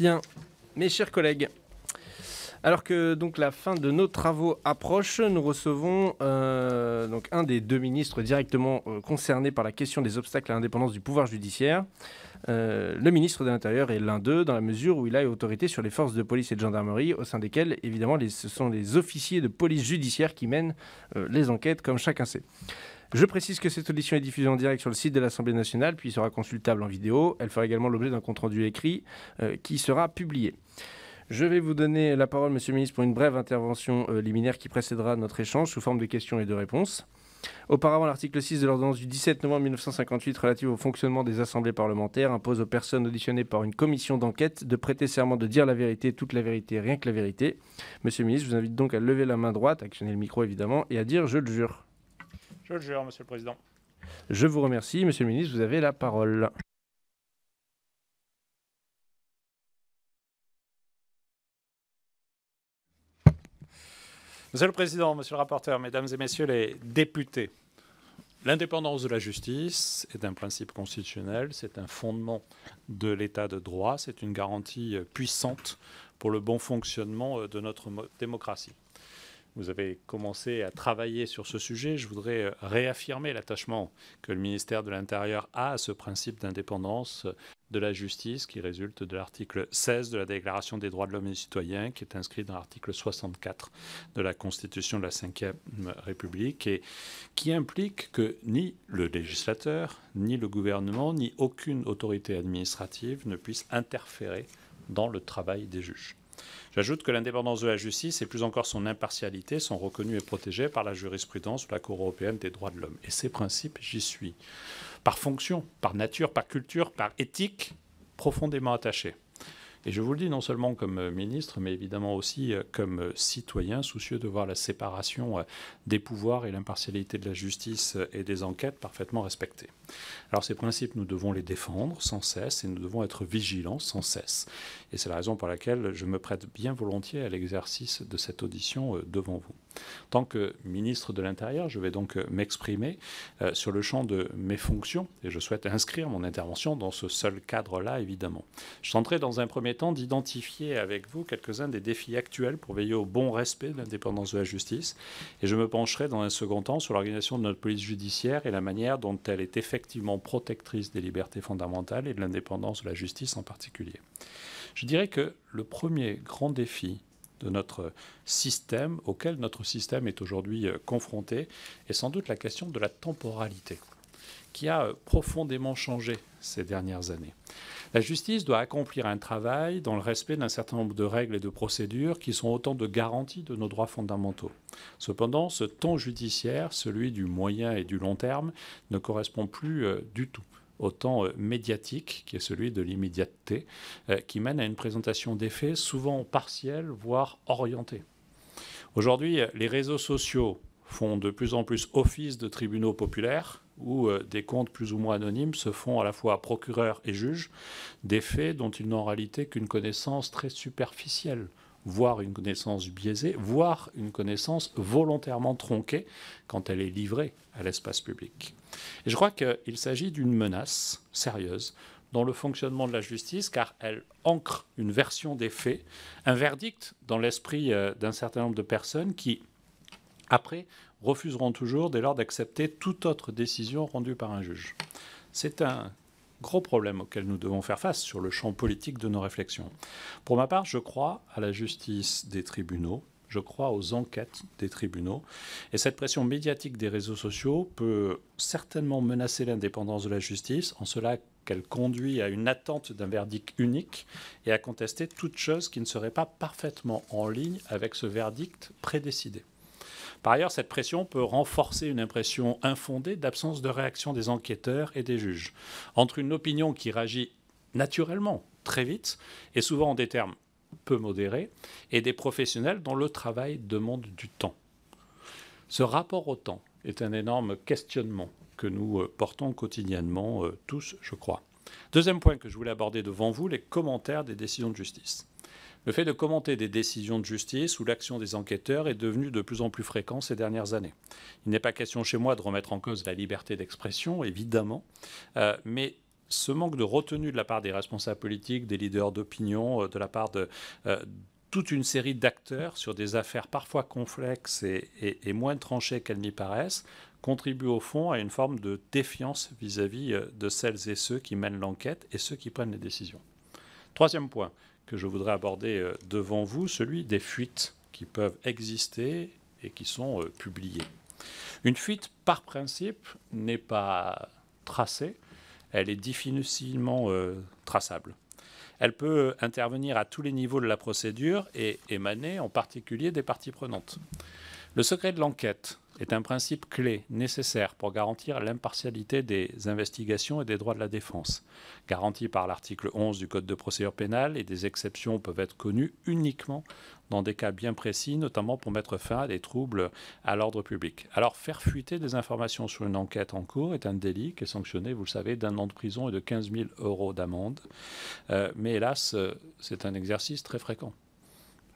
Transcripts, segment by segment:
Bien, mes chers collègues. Alors que donc la fin de nos travaux approche, nous recevons euh, donc un des deux ministres directement euh, concernés par la question des obstacles à l'indépendance du pouvoir judiciaire. Euh, le ministre de l'Intérieur est l'un d'eux dans la mesure où il a autorité sur les forces de police et de gendarmerie, au sein desquelles évidemment ce sont les officiers de police judiciaire qui mènent les enquêtes, comme chacun sait. Je précise que cette audition est diffusée en direct sur le site de l'Assemblée nationale, puis sera consultable en vidéo. Elle fera également l'objet d'un compte-rendu écrit euh, qui sera publié. Je vais vous donner la parole, Monsieur le Ministre, pour une brève intervention euh, liminaire qui précédera notre échange sous forme de questions et de réponses. Auparavant, l'article 6 de l'ordonnance du 17 novembre 1958 relative au fonctionnement des assemblées parlementaires impose aux personnes auditionnées par une commission d'enquête de prêter serment de dire la vérité, toute la vérité, rien que la vérité. Monsieur le ministre, je vous invite donc à lever la main droite, à actionner le micro évidemment, et à dire je le jure. Je Monsieur le Président. Je vous remercie, Monsieur le Ministre, vous avez la parole. Monsieur le Président, Monsieur le rapporteur, Mesdames et Messieurs les députés, l'indépendance de la justice est un principe constitutionnel, c'est un fondement de l'état de droit, c'est une garantie puissante pour le bon fonctionnement de notre démocratie vous avez commencé à travailler sur ce sujet. Je voudrais euh, réaffirmer l'attachement que le ministère de l'Intérieur a à ce principe d'indépendance euh, de la justice qui résulte de l'article 16 de la Déclaration des droits de l'homme et du citoyen, qui est inscrit dans l'article 64 de la Constitution de la Ve République, et qui implique que ni le législateur, ni le gouvernement, ni aucune autorité administrative ne puisse interférer dans le travail des juges. J'ajoute que l'indépendance de la justice et plus encore son impartialité sont reconnues et protégées par la jurisprudence de la Cour européenne des droits de l'homme. Et ces principes, j'y suis. Par fonction, par nature, par culture, par éthique, profondément attaché. Et je vous le dis non seulement comme euh, ministre, mais évidemment aussi euh, comme euh, citoyen soucieux de voir la séparation des pouvoirs et l'impartialité de la justice et des enquêtes parfaitement respectées. Alors ces principes, nous devons les défendre sans cesse et nous devons être vigilants sans cesse. Et c'est la raison pour laquelle je me prête bien volontiers à l'exercice de cette audition euh, devant vous. Tant que ministre de l'Intérieur, je vais donc euh, m'exprimer euh, sur le champ de mes fonctions et je souhaite inscrire mon intervention dans ce seul cadre-là, évidemment. Je tenterai dans un premier temps d'identifier avec vous quelques-uns des défis actuels pour veiller au bon respect de l'indépendance de la justice et je me pencherai dans un second temps sur l'organisation de notre police judiciaire et la manière dont elle est effectuée effectivement protectrice des libertés fondamentales et de l'indépendance de la justice en particulier. Je dirais que le premier grand défi de notre système, auquel notre système est aujourd'hui euh, confronté, est sans doute la question de la temporalité, qui a euh, profondément changé ces dernières années. La justice doit accomplir un travail dans le respect d'un certain nombre de règles et de procédures qui sont autant de garanties de nos droits fondamentaux. Cependant, ce temps judiciaire, celui du moyen et du long terme, ne correspond plus euh, du tout au temps euh, médiatique, qui est celui de l'immédiateté, euh, qui mène à une présentation des faits souvent partielle, voire orientée. Aujourd'hui, les réseaux sociaux font de plus en plus office de tribunaux populaires, où euh, des comptes plus ou moins anonymes se font à la fois procureur et juge des faits dont ils n'ont en réalité qu'une connaissance très superficielle voire une connaissance biaisée, voire une connaissance volontairement tronquée quand elle est livrée à l'espace public. Et je crois qu'il s'agit d'une menace sérieuse dans le fonctionnement de la justice, car elle ancre une version des faits, un verdict dans l'esprit euh, d'un certain nombre de personnes qui, après, refuseront toujours dès lors d'accepter toute autre décision rendue par un juge. C'est un gros problème auquel nous devons faire face sur le champ politique de nos réflexions. Pour ma part, je crois à la justice des tribunaux, je crois aux enquêtes des tribunaux, et cette pression médiatique des réseaux sociaux peut certainement menacer l'indépendance de la justice en cela qu'elle conduit à une attente d'un verdict unique et à contester toute chose qui ne serait pas parfaitement en ligne avec ce verdict prédécidé. Par ailleurs, cette pression peut renforcer une impression infondée d'absence de réaction des enquêteurs et des juges. Entre une opinion qui réagit naturellement, très vite, et souvent en des termes peu modérés, et des professionnels dont le travail demande du temps. Ce rapport au temps est un énorme questionnement que nous euh, portons quotidiennement euh, tous, je crois. Deuxième point que je voulais aborder devant vous, les commentaires des décisions de justice. Le fait de commenter des décisions de justice ou l'action des enquêteurs est devenu de plus en plus fréquent ces dernières années. Il n'est pas question chez moi de remettre en cause la liberté d'expression, évidemment, euh, mais ce manque de retenue de la part des responsables politiques, des leaders d'opinion, euh, de la part de... Euh, toute une série d'acteurs sur des affaires parfois complexes et, moins tranchées qu'elles n'y paraissent, contribue au fond à une forme de défiance vis à -vis de celles et ceux qui mènent l'enquête et ceux qui prennent les décisions. Troisième point, que je voudrais aborder euh, devant vous, celui des fuites qui peuvent exister et qui sont euh, publiées. Une fuite, par principe, n'est pas tracée, elle est difficilement euh, traçable. Elle peut intervenir à tous les niveaux de la procédure et émaner en particulier des parties prenantes. Le secret de l'enquête, est un principe clé, nécessaire pour garantir l'impartialité des investigations et des droits de la défense, garanti par l'article 11 du Code de procédure pénale et des exceptions peuvent être connues uniquement dans des cas bien précis, notamment pour mettre fin à des troubles à l'ordre public. Alors faire fuiter des informations sur une enquête en cours est un délit qui est sanctionné, vous le savez, d'un an de prison et de 15 000 euros d'amende. Euh, mais hélas, euh, c'est un exercice très fréquent.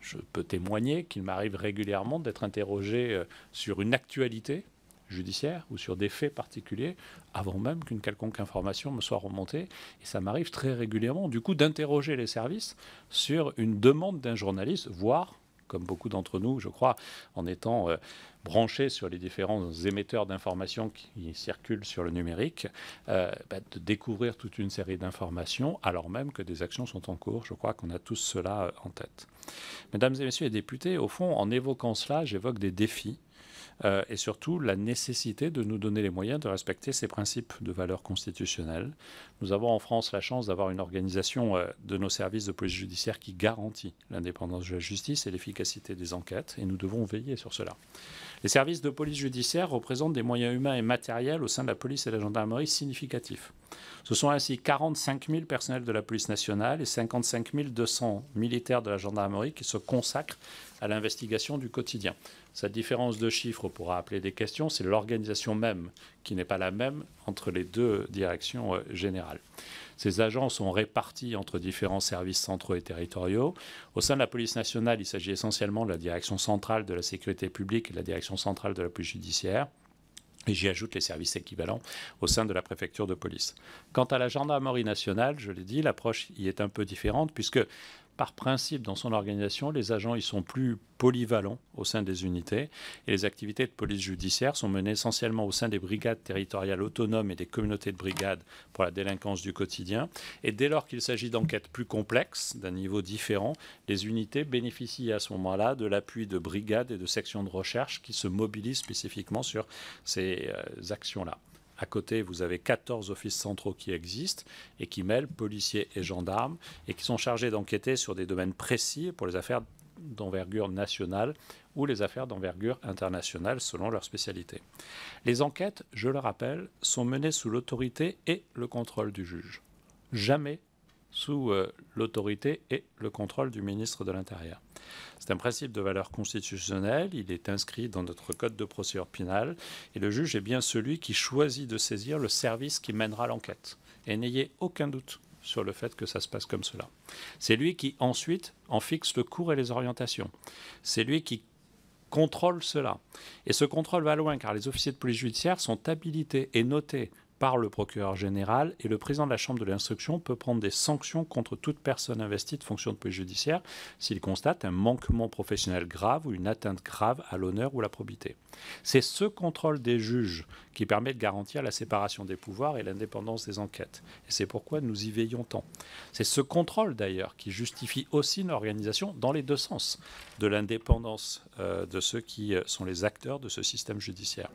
Je peux témoigner qu'il m'arrive régulièrement d'être interrogé euh, sur une actualité judiciaire ou sur des faits particuliers avant même qu'une quelconque information me soit remontée. Et ça m'arrive très régulièrement, du coup, d'interroger les services sur une demande d'un journaliste, voire comme beaucoup d'entre nous, je crois, en étant euh, brancher sur les différents émetteurs d'informations qui circulent sur le numérique, euh, bah, de découvrir toute une série d'informations alors même que des actions sont en cours. Je crois qu'on a tous cela euh, en tête. Mesdames et messieurs les députés, au fond, en évoquant cela, j'évoque des défis euh, et surtout la nécessité de nous donner les moyens de respecter ces principes de valeur constitutionnelle. Nous avons en France la chance d'avoir une organisation de nos services de police judiciaire qui garantit l'indépendance de la justice et l'efficacité des enquêtes, et nous devons veiller sur cela. Les services de police judiciaire représentent des moyens humains et matériels au sein de la police et de la gendarmerie significatifs. Ce sont ainsi 45 000 personnels de la police nationale et 55 200 militaires de la gendarmerie qui se consacrent à l'investigation du quotidien. Cette différence de chiffres pourra appeler des questions, c'est l'organisation même qui n'est pas la même entre les deux directions euh, générales. Ces agents sont répartis entre différents services centraux et territoriaux. Au sein de la police nationale, il s'agit essentiellement de la direction centrale de la sécurité publique et de la direction centrale de la police judiciaire. Et j'y ajoute les services équivalents au sein de la préfecture de police. Quant à la gendarmerie nationale, je l'ai dit, l'approche y est un peu différente puisque par principe, dans son organisation, les agents y sont plus polyvalents au sein des unités et les activités de police judiciaire sont menées essentiellement au sein des brigades territoriales autonomes et des communautés de brigades pour la délinquance du quotidien. Et dès lors qu'il s'agit d'enquêtes plus complexes, d'un niveau différent, les unités bénéficient à ce moment-là de l'appui de brigades et de sections de recherche qui se mobilisent spécifiquement sur ces euh, actions-là. À côté, vous avez 14 offices centraux qui existent et qui mêlent policiers et gendarmes et qui sont chargés d'enquêter sur des domaines précis pour les affaires d'envergure nationale ou les affaires d'envergure internationale selon leur spécialité. Les enquêtes, je le rappelle, sont menées sous l'autorité et le contrôle du juge. Jamais sous euh, l'autorité et le contrôle du ministre de l'Intérieur. C'est un principe de valeur constitutionnelle, il est inscrit dans notre code de procédure pénale, et le juge est bien celui qui choisit de saisir le service qui mènera l'enquête. Et n'ayez aucun doute sur le fait que ça se passe comme cela. C'est lui qui ensuite en fixe le cours et les orientations. C'est lui qui contrôle cela. Et ce contrôle va loin car les officiers de police judiciaire sont habilités et notés par le procureur général et le président de la Chambre de l'instruction peut prendre des sanctions contre toute personne investie de fonction de police judiciaire s'il constate un manquement professionnel grave ou une atteinte grave à l'honneur ou la probité. C'est ce contrôle des juges qui permet de garantir la séparation des pouvoirs et l'indépendance des enquêtes. Et c'est pourquoi nous y veillons tant. C'est ce contrôle d'ailleurs qui justifie aussi organisation dans les deux sens, de l'indépendance euh, de ceux qui euh, sont les acteurs de ce système judiciaire.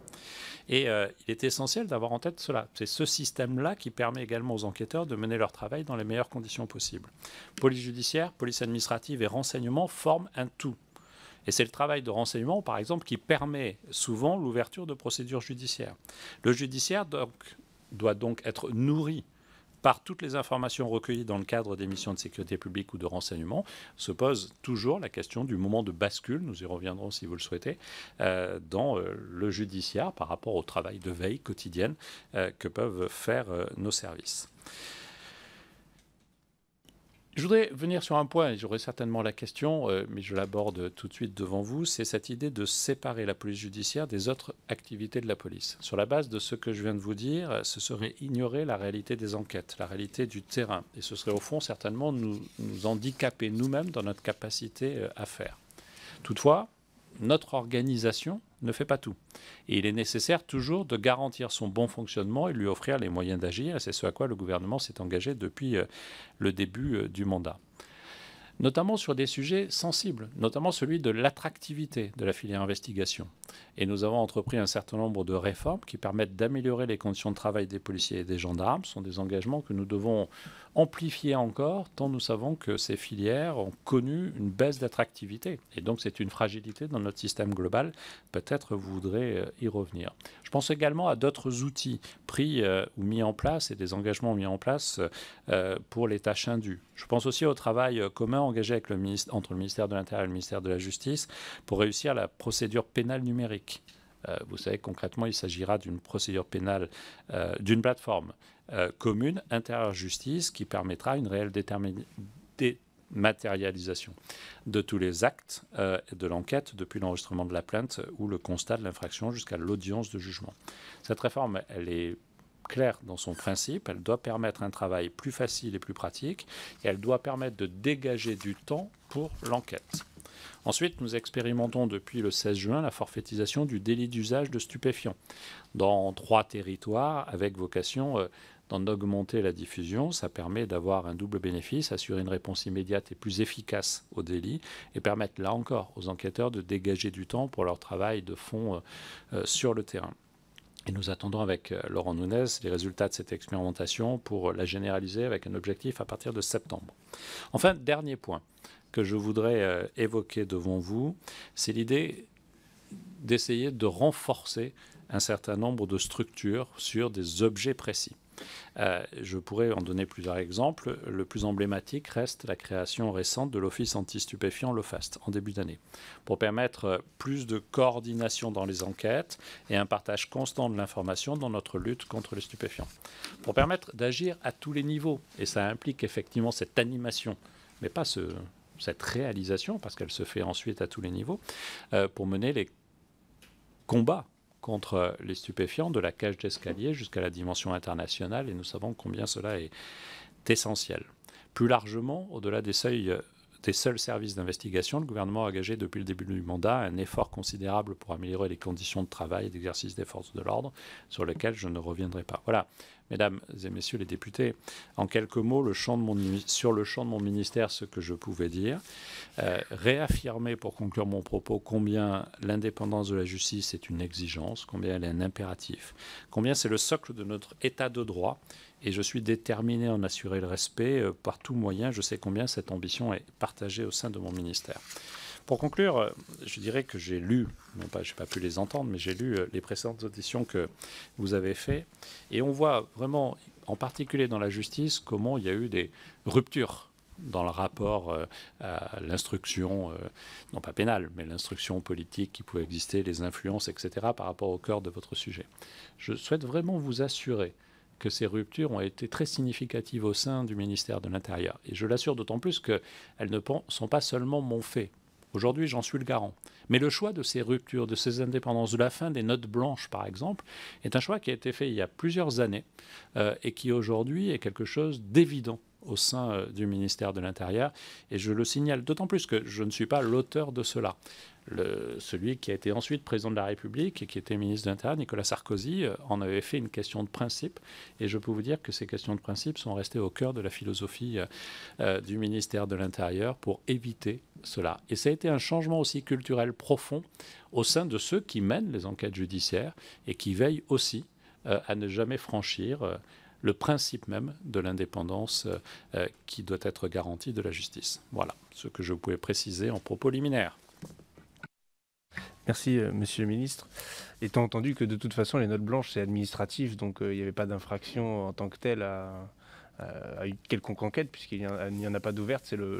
Et euh, il est essentiel d'avoir en tête cela. C'est ce système-là qui permet également aux enquêteurs de mener leur travail dans les meilleures conditions possibles. Police judiciaire, police administrative et renseignement forment un tout. Et c'est le travail de renseignement, par exemple, qui permet souvent l'ouverture de procédures judiciaires. Le judiciaire doit donc être nourri par toutes les informations recueillies dans le cadre des missions de sécurité publique ou de renseignement, se pose toujours la question du moment de bascule, nous y reviendrons si vous le souhaitez, euh, dans euh, le judiciaire par rapport au travail de veille quotidienne euh, que peuvent faire nos services. Je voudrais venir sur un point, et j'aurai certainement la question, euh, mais je l'aborde tout de suite devant vous, c'est cette idée de séparer la police judiciaire des autres activités de la police. Sur la base de ce que je viens de vous dire, ce serait ignorer la réalité des enquêtes, la réalité du terrain, et ce serait au fond certainement nous handicaper nous-mêmes dans notre capacité euh, à faire. Toutefois, notre organisation ne fait pas tout. Et il est nécessaire toujours de garantir son bon fonctionnement et lui offrir les moyens d'agir. Et c'est ce à quoi le gouvernement s'est engagé depuis euh, le début euh, du mandat notamment sur des sujets sensibles, notamment celui de l'attractivité de la filière investigation. Et nous avons entrepris un certain nombre de réformes qui permettent d'améliorer les conditions de travail des policiers et des gendarmes. Ce sont des engagements que nous devons amplifié encore, tant nous savons que ces filières ont connu une baisse d'attractivité. Et donc c'est une fragilité dans notre système global. Peut-être vous voudrez euh, y revenir. Je pense également à d'autres outils pris euh, ou mis en place et des engagements mis en place euh, pour les tâches indues. Je pense aussi au travail commun engagé avec le entre le ministère de l'Intérieur et le ministère de la Justice pour réussir la procédure pénale numérique. vous savez, concrètement, il s'agira d'une procédure pénale, d'une plateforme euh, commune intérieure-justice qui permettra une réelle dématérialisation de tous les actes euh, de l'enquête, depuis l'enregistrement de la plainte ou le constat de l'infraction jusqu'à l'audience de jugement. Cette réforme, elle est claire dans son principe, elle doit permettre un travail plus facile et plus pratique, et elle doit permettre de dégager du temps pour l'enquête. Ensuite, nous expérimentons depuis le 16 juin la forfaitisation du délit d'usage de stupéfiants dans trois territoires avec vocation euh, d'en augmenter la diffusion, ça permet d'avoir un double bénéfice, assurer une réponse immédiate et plus efficace au délit et permettre là encore aux enquêteurs de dégager du temps pour leur travail de fond euh, euh, sur le terrain. Et nous attendons avec euh, Laurent Nunez les résultats de cette expérimentation pour la généraliser avec un objectif à partir de septembre. Enfin, dernier point que je voudrais évoquer devant vous, c'est l'idée d'essayer de renforcer un certain nombre de structures sur des objets précis. Euh, je pourrais en donner plusieurs exemples. Le plus emblématique reste la création récente de l'Office anti-stupéfiant, l'OFAST, en début d'année, pour permettre plus de coordination dans les enquêtes et un partage constant de l'information dans notre lutte contre les stupéfiants. Pour permettre d'agir à tous les niveaux, et ça implique effectivement cette animation, mais pas cette réalisation, parce qu'elle se fait ensuite à tous les niveaux, euh, pour mener les combats contre les stupéfiants de la cage d'escalier jusqu'à la dimension internationale et nous savons combien cela est essentiel. Plus largement, au-delà des seuils des seuls services d'investigation, le gouvernement a engagé depuis le début du mandat un effort considérable pour améliorer les conditions de travail et d'exercice des forces de l'ordre, sur lesquelles je ne reviendrai pas. Voilà, mesdames et messieurs les députés, en quelques mots, sur le champ de mon ministère, ce que je pouvais dire. Euh, réaffirmer, pour conclure mon propos, combien l'indépendance de la justice est une exigence, combien elle est un impératif, combien c'est le socle de notre état de droit et je suis déterminé à en assurer le respect euh, par tout moyen. Je sais combien cette ambition est partagée au sein de mon ministère. Pour conclure, euh, je dirais que j'ai lu, non pas, j'ai pas pu les entendre, mais j'ai lu euh, les précédentes auditions que vous avez faites, et on voit vraiment, en particulier dans la justice, comment il y a eu des ruptures dans le rapport à l'instruction, non pas pénale, mais l'instruction politique qui pouvait exister, les influences, etc., par rapport au cœur de votre sujet. Je souhaite vraiment vous assurer que ces ruptures ont été très significatives au sein du ministère de l'Intérieur. Et je l'assure d'autant plus qu'elles ne sont pas seulement mon fait. Aujourd'hui, j'en suis le garant. Mais le choix de ces ruptures, de ces indépendances, de la fin des notes blanches, par exemple, est un choix qui a été fait il y a plusieurs années euh, et qui aujourd'hui est quelque chose d'évident au sein euh, du ministère de l'Intérieur. Et je le signale d'autant plus que je ne suis pas l'auteur de cela. celui qui a été ensuite président de la République et qui était ministre de l'Intérieur, Nicolas Sarkozy, euh, en avait fait une question de principe. Et je peux vous dire que ces questions de principe sont restées au cœur de la philosophie euh, du ministère de l'Intérieur pour éviter cela. Et ça a été un changement aussi culturel profond au sein de ceux qui mènent les enquêtes judiciaires et qui veillent aussi à ne jamais franchir le principe même de l'indépendance euh, euh, qui doit être garantie de la justice. Voilà ce que je pouvais préciser en propos liminaire. Merci, euh, Monsieur le Ministre. Étant entendu que de toute façon, les notes blanches, c'est administratif, donc il n'y avait pas d'infraction en tant que telle à, à une quelconque enquête, puisqu'il n'y en, a pas d'ouverte, c'est le,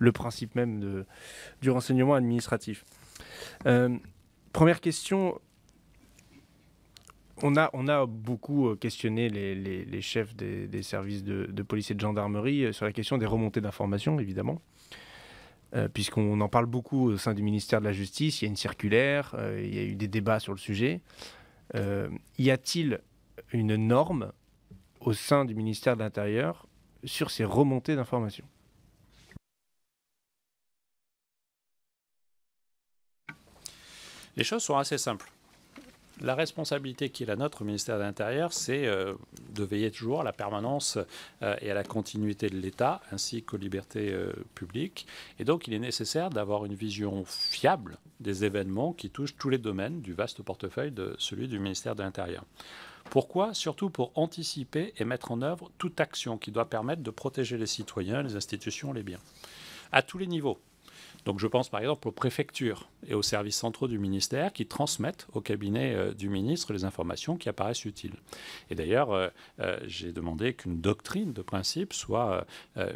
le, principe même de, du renseignement administratif. première question, on a, on a beaucoup euh, questionné les, chefs des, services de, police et de gendarmerie euh, sur la question des remontées d'informations, évidemment. Euh, puisqu'on en parle beaucoup au sein du ministère de la Justice, il y a une circulaire, il y a eu des débats sur le sujet. y a-t-il une norme au sein du ministère de l'Intérieur sur ces remontées d'informations Les choses sont assez simples la responsabilité qui est la nôtre au ministère de l'Intérieur, c'est euh, de veiller toujours à la permanence euh, et à la continuité de l'État, ainsi qu'aux libertés euh, publiques. Et donc, il est nécessaire d'avoir une vision fiable des événements qui touchent tous les domaines du vaste portefeuille de celui du ministère de l'Intérieur. Pourquoi Surtout pour anticiper et mettre en œuvre toute action qui doit permettre de protéger les citoyens, les institutions, les biens, à tous les niveaux donc je pense par exemple aux préfectures et aux services centraux du ministère qui transmettent au cabinet euh, du ministre les informations qui apparaissent utiles. Et d'ailleurs, euh, euh, j'ai demandé qu'une doctrine de principe soit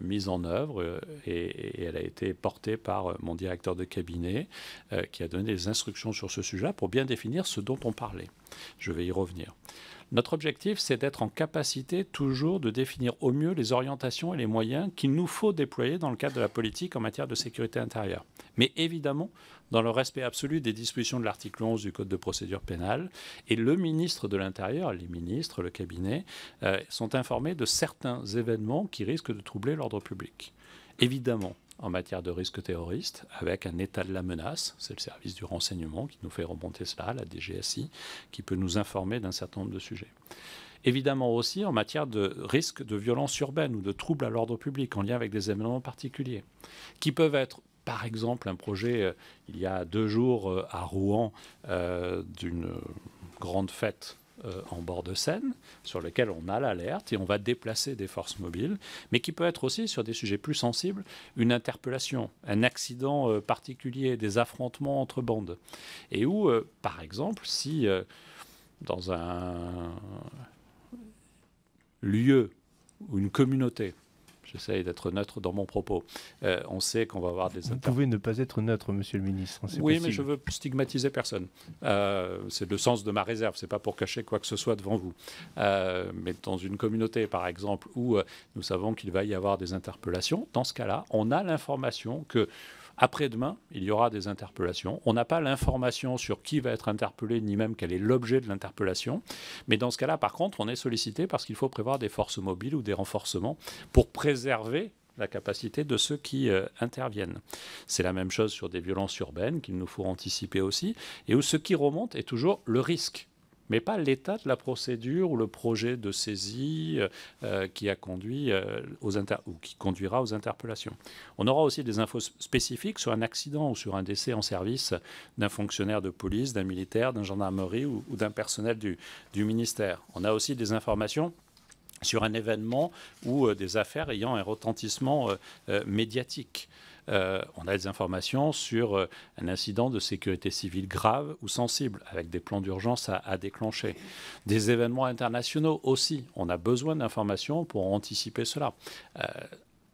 mise en œuvre et, elle a été portée par mon directeur de cabinet qui a donné des instructions sur ce sujet pour bien définir ce dont on parlait. Je vais y revenir. Notre objectif, c'est d'être en capacité toujours de définir au mieux les orientations et les moyens qu'il nous faut déployer dans le cadre de la politique en matière de sécurité intérieure. Mais évidemment, dans le respect absolu des dispositions de l'article 11 du Code de procédure pénale, et le ministre de l'Intérieur, les ministres, le cabinet, euh, sont informés de certains événements qui risquent de troubler l'ordre public. Évidemment, en matière de risque terroriste avec un état de la menace. C'est le service du renseignement qui nous fait remonter cela, la DGSI, qui peut nous informer d'un certain nombre de sujets. Évidemment aussi en matière de risque de violence urbaine ou de troubles à l'ordre public en lien avec des événements particuliers, qui peuvent être par exemple un projet, euh, il y a deux jours euh, à Rouen, euh, d'une grande fête euh, en bord de Seine, sur lequel on a l'alerte et on va déplacer des forces mobiles, mais qui peut être aussi, sur des sujets plus sensibles, une interpellation, un accident euh, particulier, des affrontements entre bandes. Et où, euh, par exemple, si dans un lieu ou une communauté, J'essaye d'être neutre dans mon propos. Euh, on sait qu'on va avoir des. Vous pouvez ne pas être neutre, Monsieur le Ministre. Hein, oui, mais je veux stigmatiser personne. Euh, c'est le sens de ma réserve. C'est pas pour cacher quoi que ce soit devant vous. Euh, mais dans une communauté, par exemple, où nous savons qu'il va y avoir des interpellations, dans ce cas-là, on a l'information que après-demain, il y aura des interpellations. On n'a pas l'information sur qui va être interpellé, ni même quel est l'objet de l'interpellation. Mais dans ce cas-là, par contre, on est sollicité parce qu'il faut prévoir des forces mobiles ou des renforcements pour préserver la capacité de ceux qui euh, interviennent. C'est la même chose sur des violences urbaines qu'il nous faut anticiper aussi, et où ce qui remonte est toujours le risque mais pas l'état de la procédure ou le projet de saisie euh, euh, qui a conduit euh, qui conduira aux interpellations. On aura aussi des infos spécifiques sur un accident ou sur un décès en service d'un fonctionnaire de police, d'un militaire, d'un gendarmerie ou, d'un personnel du, ministère. On a aussi des informations sur un événement ou des affaires ayant un retentissement médiatique. Euh, on a des informations sur euh, un incident de sécurité civile grave ou sensible, avec des plans d'urgence à, déclencher. Des événements internationaux aussi, on a besoin d'informations pour anticiper cela. Euh,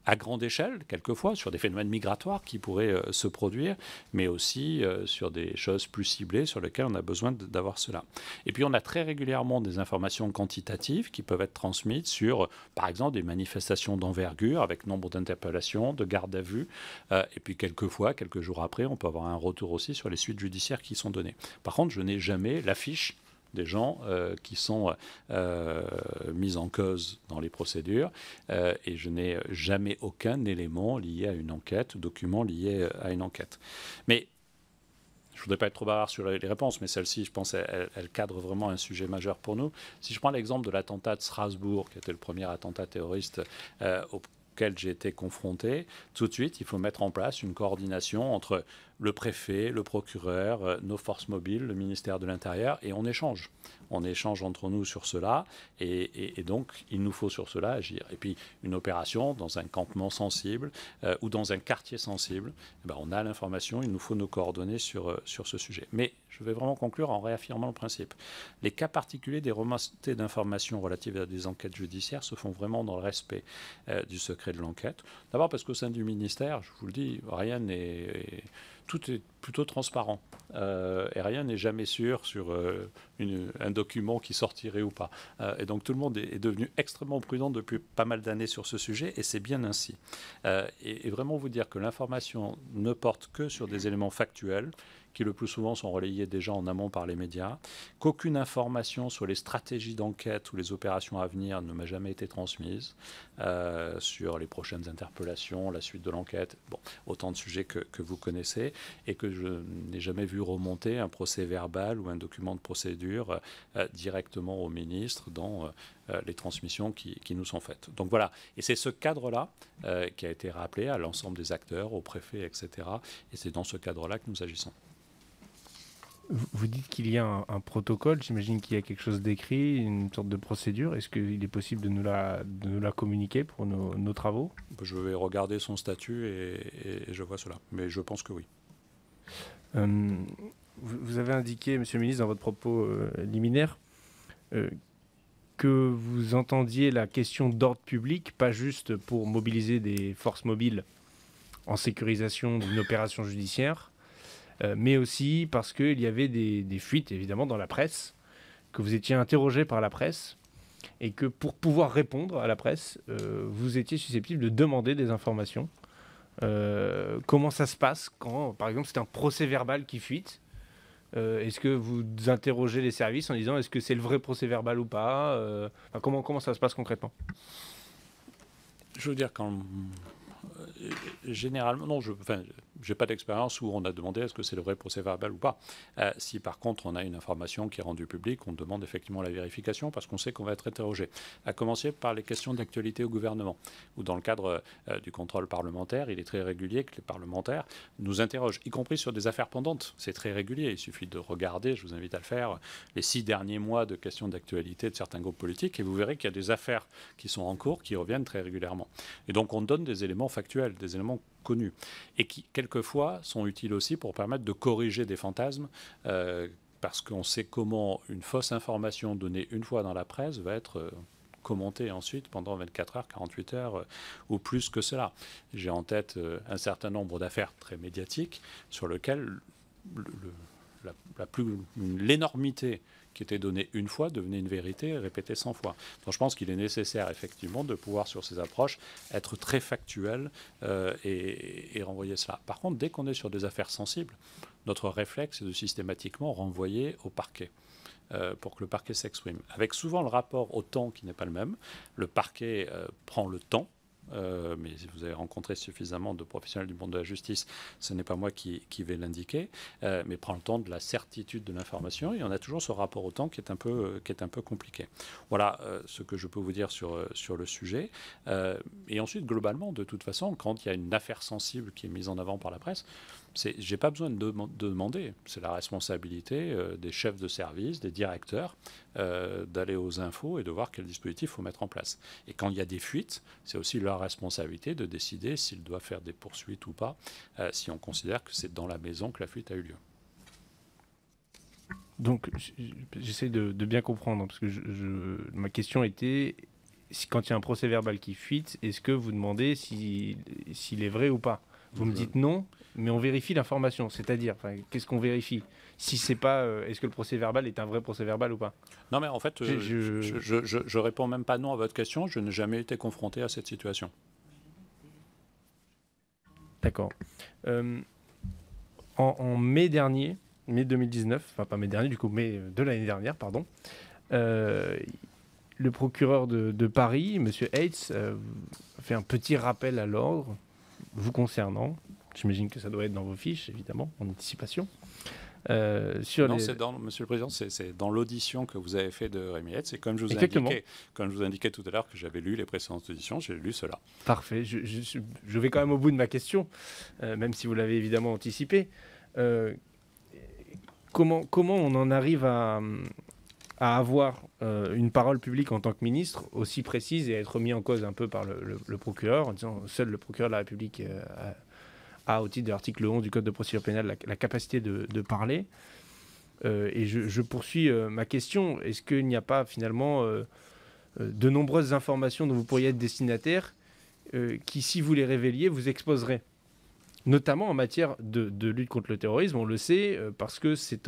à grande échelle, quelquefois, sur des phénomènes migratoires qui pourraient euh, se produire, mais aussi euh, sur des choses plus ciblées sur lesquelles on a besoin d'avoir cela. Et puis, on a très régulièrement des informations quantitatives qui peuvent être transmises sur, par exemple, des manifestations d'envergure avec nombre d'interpellations, de gardes à vue. Euh, et puis, quelquefois, quelques jours après, on peut avoir un retour aussi sur les suites judiciaires qui sont données. Par contre, je n'ai jamais l'affiche des gens euh, qui sont euh, mis en cause dans les procédures. Euh, et je n'ai jamais aucun élément lié à une enquête, document lié à une enquête. Mais je ne voudrais pas être trop barbare sur les réponses, mais celle-ci, je pense, elle, cadre vraiment un sujet majeur pour nous. Si je prends l'exemple de l'attentat de Strasbourg, qui était le premier attentat terroriste auquel j'ai été confronté, tout de suite, il faut mettre en place une coordination entre le préfet, le procureur, euh, nos forces mobiles, le ministère de l'Intérieur, et on échange. On échange entre nous sur cela, et, donc il nous faut sur cela agir. Et puis une opération dans un campement sensible euh, ou dans un quartier sensible, eh ben, on a l'information, il nous faut nos coordonnées sur, euh, sur ce sujet. Mais je vais vraiment conclure en réaffirmant le principe. Les cas particuliers des remontées d'informations relatives à des enquêtes judiciaires se font vraiment dans le respect du secret de l'enquête. D'abord parce qu'au sein du ministère, je vous le dis, rien n'est tout est plutôt transparent. Euh, et rien n'est jamais sûr sur euh, un document qui sortirait ou pas. Euh, et donc tout le monde est, devenu extrêmement prudent depuis pas mal d'années sur ce sujet, et c'est bien ainsi. et, vraiment vous dire que l'information ne porte que sur des éléments factuels qui le plus souvent sont relayés déjà en amont par les médias, qu'aucune information sur les stratégies d'enquête ou les opérations à venir ne m'a jamais été transmise, euh, sur les prochaines interpellations, la suite de l'enquête, bon, autant de sujets que, vous connaissez, et que je n'ai jamais vu remonter un procès verbal ou un document de procédure euh, directement au ministre dans euh, les transmissions qui, qui, nous sont faites. Donc voilà, et c'est ce cadre-là qui a été rappelé à l'ensemble des acteurs, aux préfets, etc. Et c'est dans ce cadre-là que nous agissons. Vous dites qu'il y a un, protocole, j'imagine qu'il y a quelque chose d'écrit, une sorte de procédure. Est-ce qu'il est possible de nous la, communiquer pour nos, travaux Je vais regarder son statut et, je vois cela, mais je pense que oui. Euh, vous, avez indiqué, Monsieur le ministre, dans votre propos euh, liminaire, euh, que vous entendiez la question d'ordre public, pas juste pour mobiliser des forces mobiles en sécurisation d'une opération judiciaire, euh, mais aussi parce qu'il y avait des, fuites, évidemment, dans la presse, que vous étiez interrogé par la presse, et que pour pouvoir répondre à la presse, euh, vous étiez susceptible de demander des informations. Euh, comment ça se passe quand, par exemple, c'est un procès verbal qui fuite est-ce que vous interrogez les services en disant est-ce que c'est le vrai procès verbal ou pas comment, comment ça se passe concrètement Je veux dire, quand. généralement, non, je, j'ai pas d'expérience où on a demandé est-ce que c'est le vrai procès verbal ou pas. Euh, si par contre on a une information qui est rendue publique, on demande effectivement la vérification parce qu'on sait qu'on va être interrogé. À commencer par les questions d'actualité au gouvernement, ou dans le cadre euh, du contrôle parlementaire, il est très régulier que les parlementaires nous interrogent, y compris sur des affaires pendantes. C'est très régulier. Il suffit de regarder, je vous invite à le faire, les six derniers mois de questions d'actualité de certains groupes politiques et vous verrez qu'il y a des affaires qui sont en cours qui reviennent très régulièrement. Et donc on donne des éléments factuels, des éléments connus et qui, quelquefois, sont utiles aussi pour permettre de corriger des fantasmes. Euh, parce qu'on sait comment une fausse information donnée une fois dans la presse va être euh, commentée ensuite pendant 24 heures, 48 heures euh, ou plus que cela. J'ai en tête un certain nombre d'affaires très médiatiques sur lesquelles l'énormité qui était donné une fois devenait une vérité répétée 100 fois. Donc je pense qu'il est nécessaire effectivement de pouvoir sur ces approches être très factuel euh, et, renvoyer cela. Par contre, dès qu'on est sur des affaires sensibles, notre réflexe est de systématiquement renvoyer au parquet. Euh, pour que le parquet s'exprime. Avec souvent le rapport au temps qui n'est pas le même, le parquet euh, prend le temps euh, mais si vous avez rencontré suffisamment de professionnels du monde de la justice, ce n'est pas moi qui, vais l'indiquer, euh, mais prend le temps de la certitude de l'information et en a toujours ce rapport au temps qui est un peu, euh, qui est un peu compliqué. Voilà ce que je peux vous dire sur, sur le sujet. et ensuite, globalement, de toute façon, quand il y a une affaire sensible qui est mise en avant par la presse, je n'ai pas besoin de, demander. C'est la responsabilité euh, des chefs de service, des directeurs, euh, d'aller aux infos et de voir quel dispositif faut mettre en place. Et quand il y a des fuites, c'est aussi leur responsabilité de décider s'ils doivent faire des poursuites ou pas, euh, si on considère que c'est dans la maison que la fuite a eu lieu. Donc, j'essaie de, bien comprendre, hein, parce que ma question était quand il y a un procès verbal qui fuite, est-ce que vous demandez s'il est vrai ou pas Vous me dites non mais on vérifie l'information. C'est-à-dire, qu'est-ce qu'on vérifie Si c'est pas, euh, est-ce que le procès verbal est un vrai procès verbal ou pas Non, mais en fait, euh, je, je, réponds même pas non à votre question. Je n'ai jamais été confronté à cette situation. D'accord. Euh, en, mai dernier, mai 2019, enfin pas mai dernier, du coup, mai de l'année dernière, pardon le procureur de, Paris, M. Hates, fait un petit rappel à l'ordre vous concernant, J'imagine que ça doit être dans vos fiches, évidemment, en anticipation. Euh, sur non, c'est dans, Monsieur le Président, c'est, dans l'audition que vous avez fait de Rémi Hetz. c'est comme je vous, indiquais, comme je vous indiquais tout à l'heure que j'avais lu les précédentes auditions, j'ai lu cela. Parfait. Je, vais quand même au bout de ma question, euh, même si vous l'avez évidemment anticipé. Euh, comment, comment on en arrive à, à avoir une parole publique en tant que ministre aussi précise et être mis en cause un peu par le, procureur en disant seul le procureur de la République a a au titre de l'article 11 du Code de procédure pénale la, capacité de, parler. Euh, et je, poursuis euh, ma question. Est-ce qu'il n'y a pas finalement euh, de nombreuses informations dont vous pourriez être destinataire qui, si vous les révéliez, vous exposeraient Notamment en matière de, lutte contre le terrorisme, on le sait, parce que c'est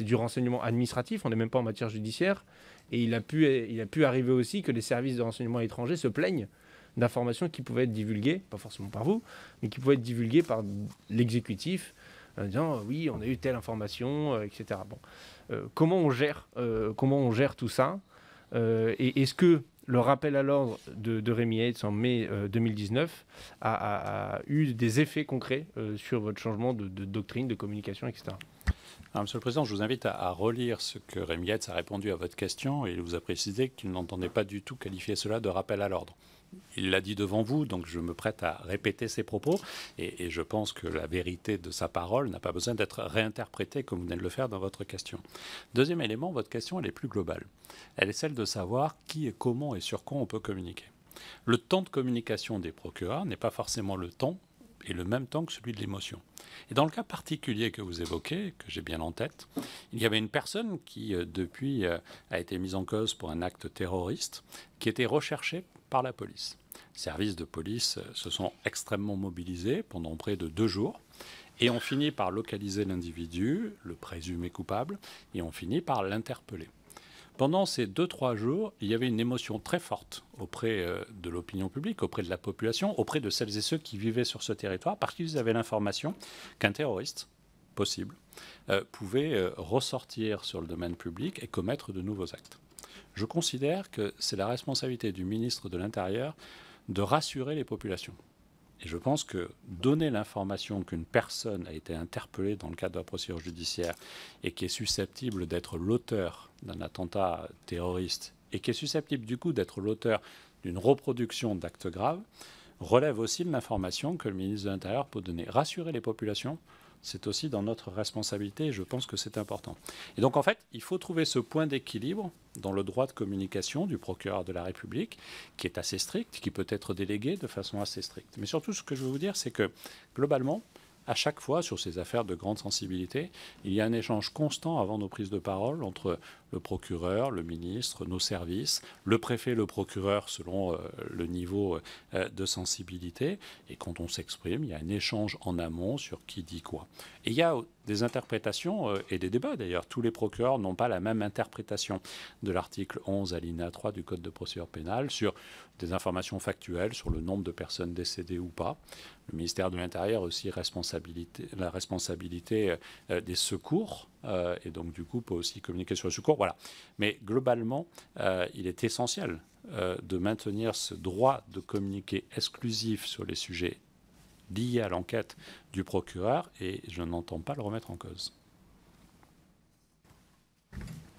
du renseignement administratif, on n'est même pas en matière judiciaire. Et il a pu arriver aussi que les services de renseignement étrangers se plaignent d'informations qui pouvaient être divulguées, pas forcément par vous, mais qui pouvaient être divulguées par l'exécutif en euh, disant euh, oui, on a eu telle information, euh, etc. Bon. comment, on gère, comment on gère tout ça Et est-ce que le rappel à l'ordre de, de, Rémi Yates en mai 2019 a, eu des effets concrets sur votre changement de, doctrine, de communication, etc. Monsieur le Président, je vous invite à, relire ce que Rémi Yates a répondu à votre question et il vous a précisé qu'il n'entendait pas du tout qualifier cela de rappel à l'ordre il l'a dit devant vous, donc je me prête à répéter ses propos. Et, je pense que la vérité de sa parole n'a pas besoin d'être réinterprétée comme vous venez de le faire dans votre question. Deuxième élément, votre question, elle est plus globale. Elle est celle de savoir qui et comment et sur quoi on peut communiquer. Le temps de communication des procureurs n'est pas forcément le temps et le même temps que celui de l'émotion. Et dans le cas particulier que vous évoquez, que j'ai bien en tête, il y avait une personne qui, euh, depuis, euh, a été mise en cause pour un acte terroriste, qui était recherchée par la police. Les services de police se sont extrêmement mobilisés pendant près de deux jours et ont finit par localiser l'individu, le présumé coupable, et ont finit par l'interpeller. Pendant ces deux, trois jours, il y avait une émotion très forte auprès euh, de l'opinion publique, auprès de la population, auprès de celles et ceux qui vivaient sur ce territoire, parce qu'ils avaient l'information qu'un terroriste possible euh, pouvait euh, ressortir sur le domaine public et commettre de nouveaux actes. Je considère que c'est la responsabilité du ministre de l'Intérieur de rassurer les populations. Et je pense que donner l'information qu'une personne a été interpellée dans le cadre de procédure judiciaire et qui est susceptible d'être l'auteur d'un attentat terroriste et qui est susceptible du coup d'être l'auteur d'une reproduction d'actes graves, relève aussi de l'information que le ministre de l'Intérieur peut donner. Rassurer les populations c'est aussi dans notre responsabilité et je pense que c'est important. Et donc en fait, il faut trouver ce point d'équilibre dans le droit de communication du procureur de la République, qui est assez strict, qui peut être délégué de façon assez stricte. Mais surtout, ce que je veux vous dire, c'est que globalement, à chaque fois, sur ces affaires de grande sensibilité, il y a un échange constant avant nos prises de parole entre le procureur, le ministre, nos services, le préfet, le procureur, selon euh, le niveau euh, de sensibilité. Et quand on s'exprime, il y a un échange en amont sur qui dit quoi. Et il y a euh, des interprétations et des débats d'ailleurs. Tous les procureurs n'ont pas la même interprétation de l'article 11 alinéa 3 du Code de procédure pénale sur des informations factuelles, sur le nombre de personnes décédées ou pas. Le ministère de l'Intérieur aussi responsabilité, la responsabilité des secours euh, et donc, du coup, peut aussi communiquer sur le secours. Voilà. Mais globalement, euh, il est essentiel euh, de maintenir ce droit de communiquer exclusif sur les sujets liés à l'enquête du procureur, et je n'entends pas le remettre en cause.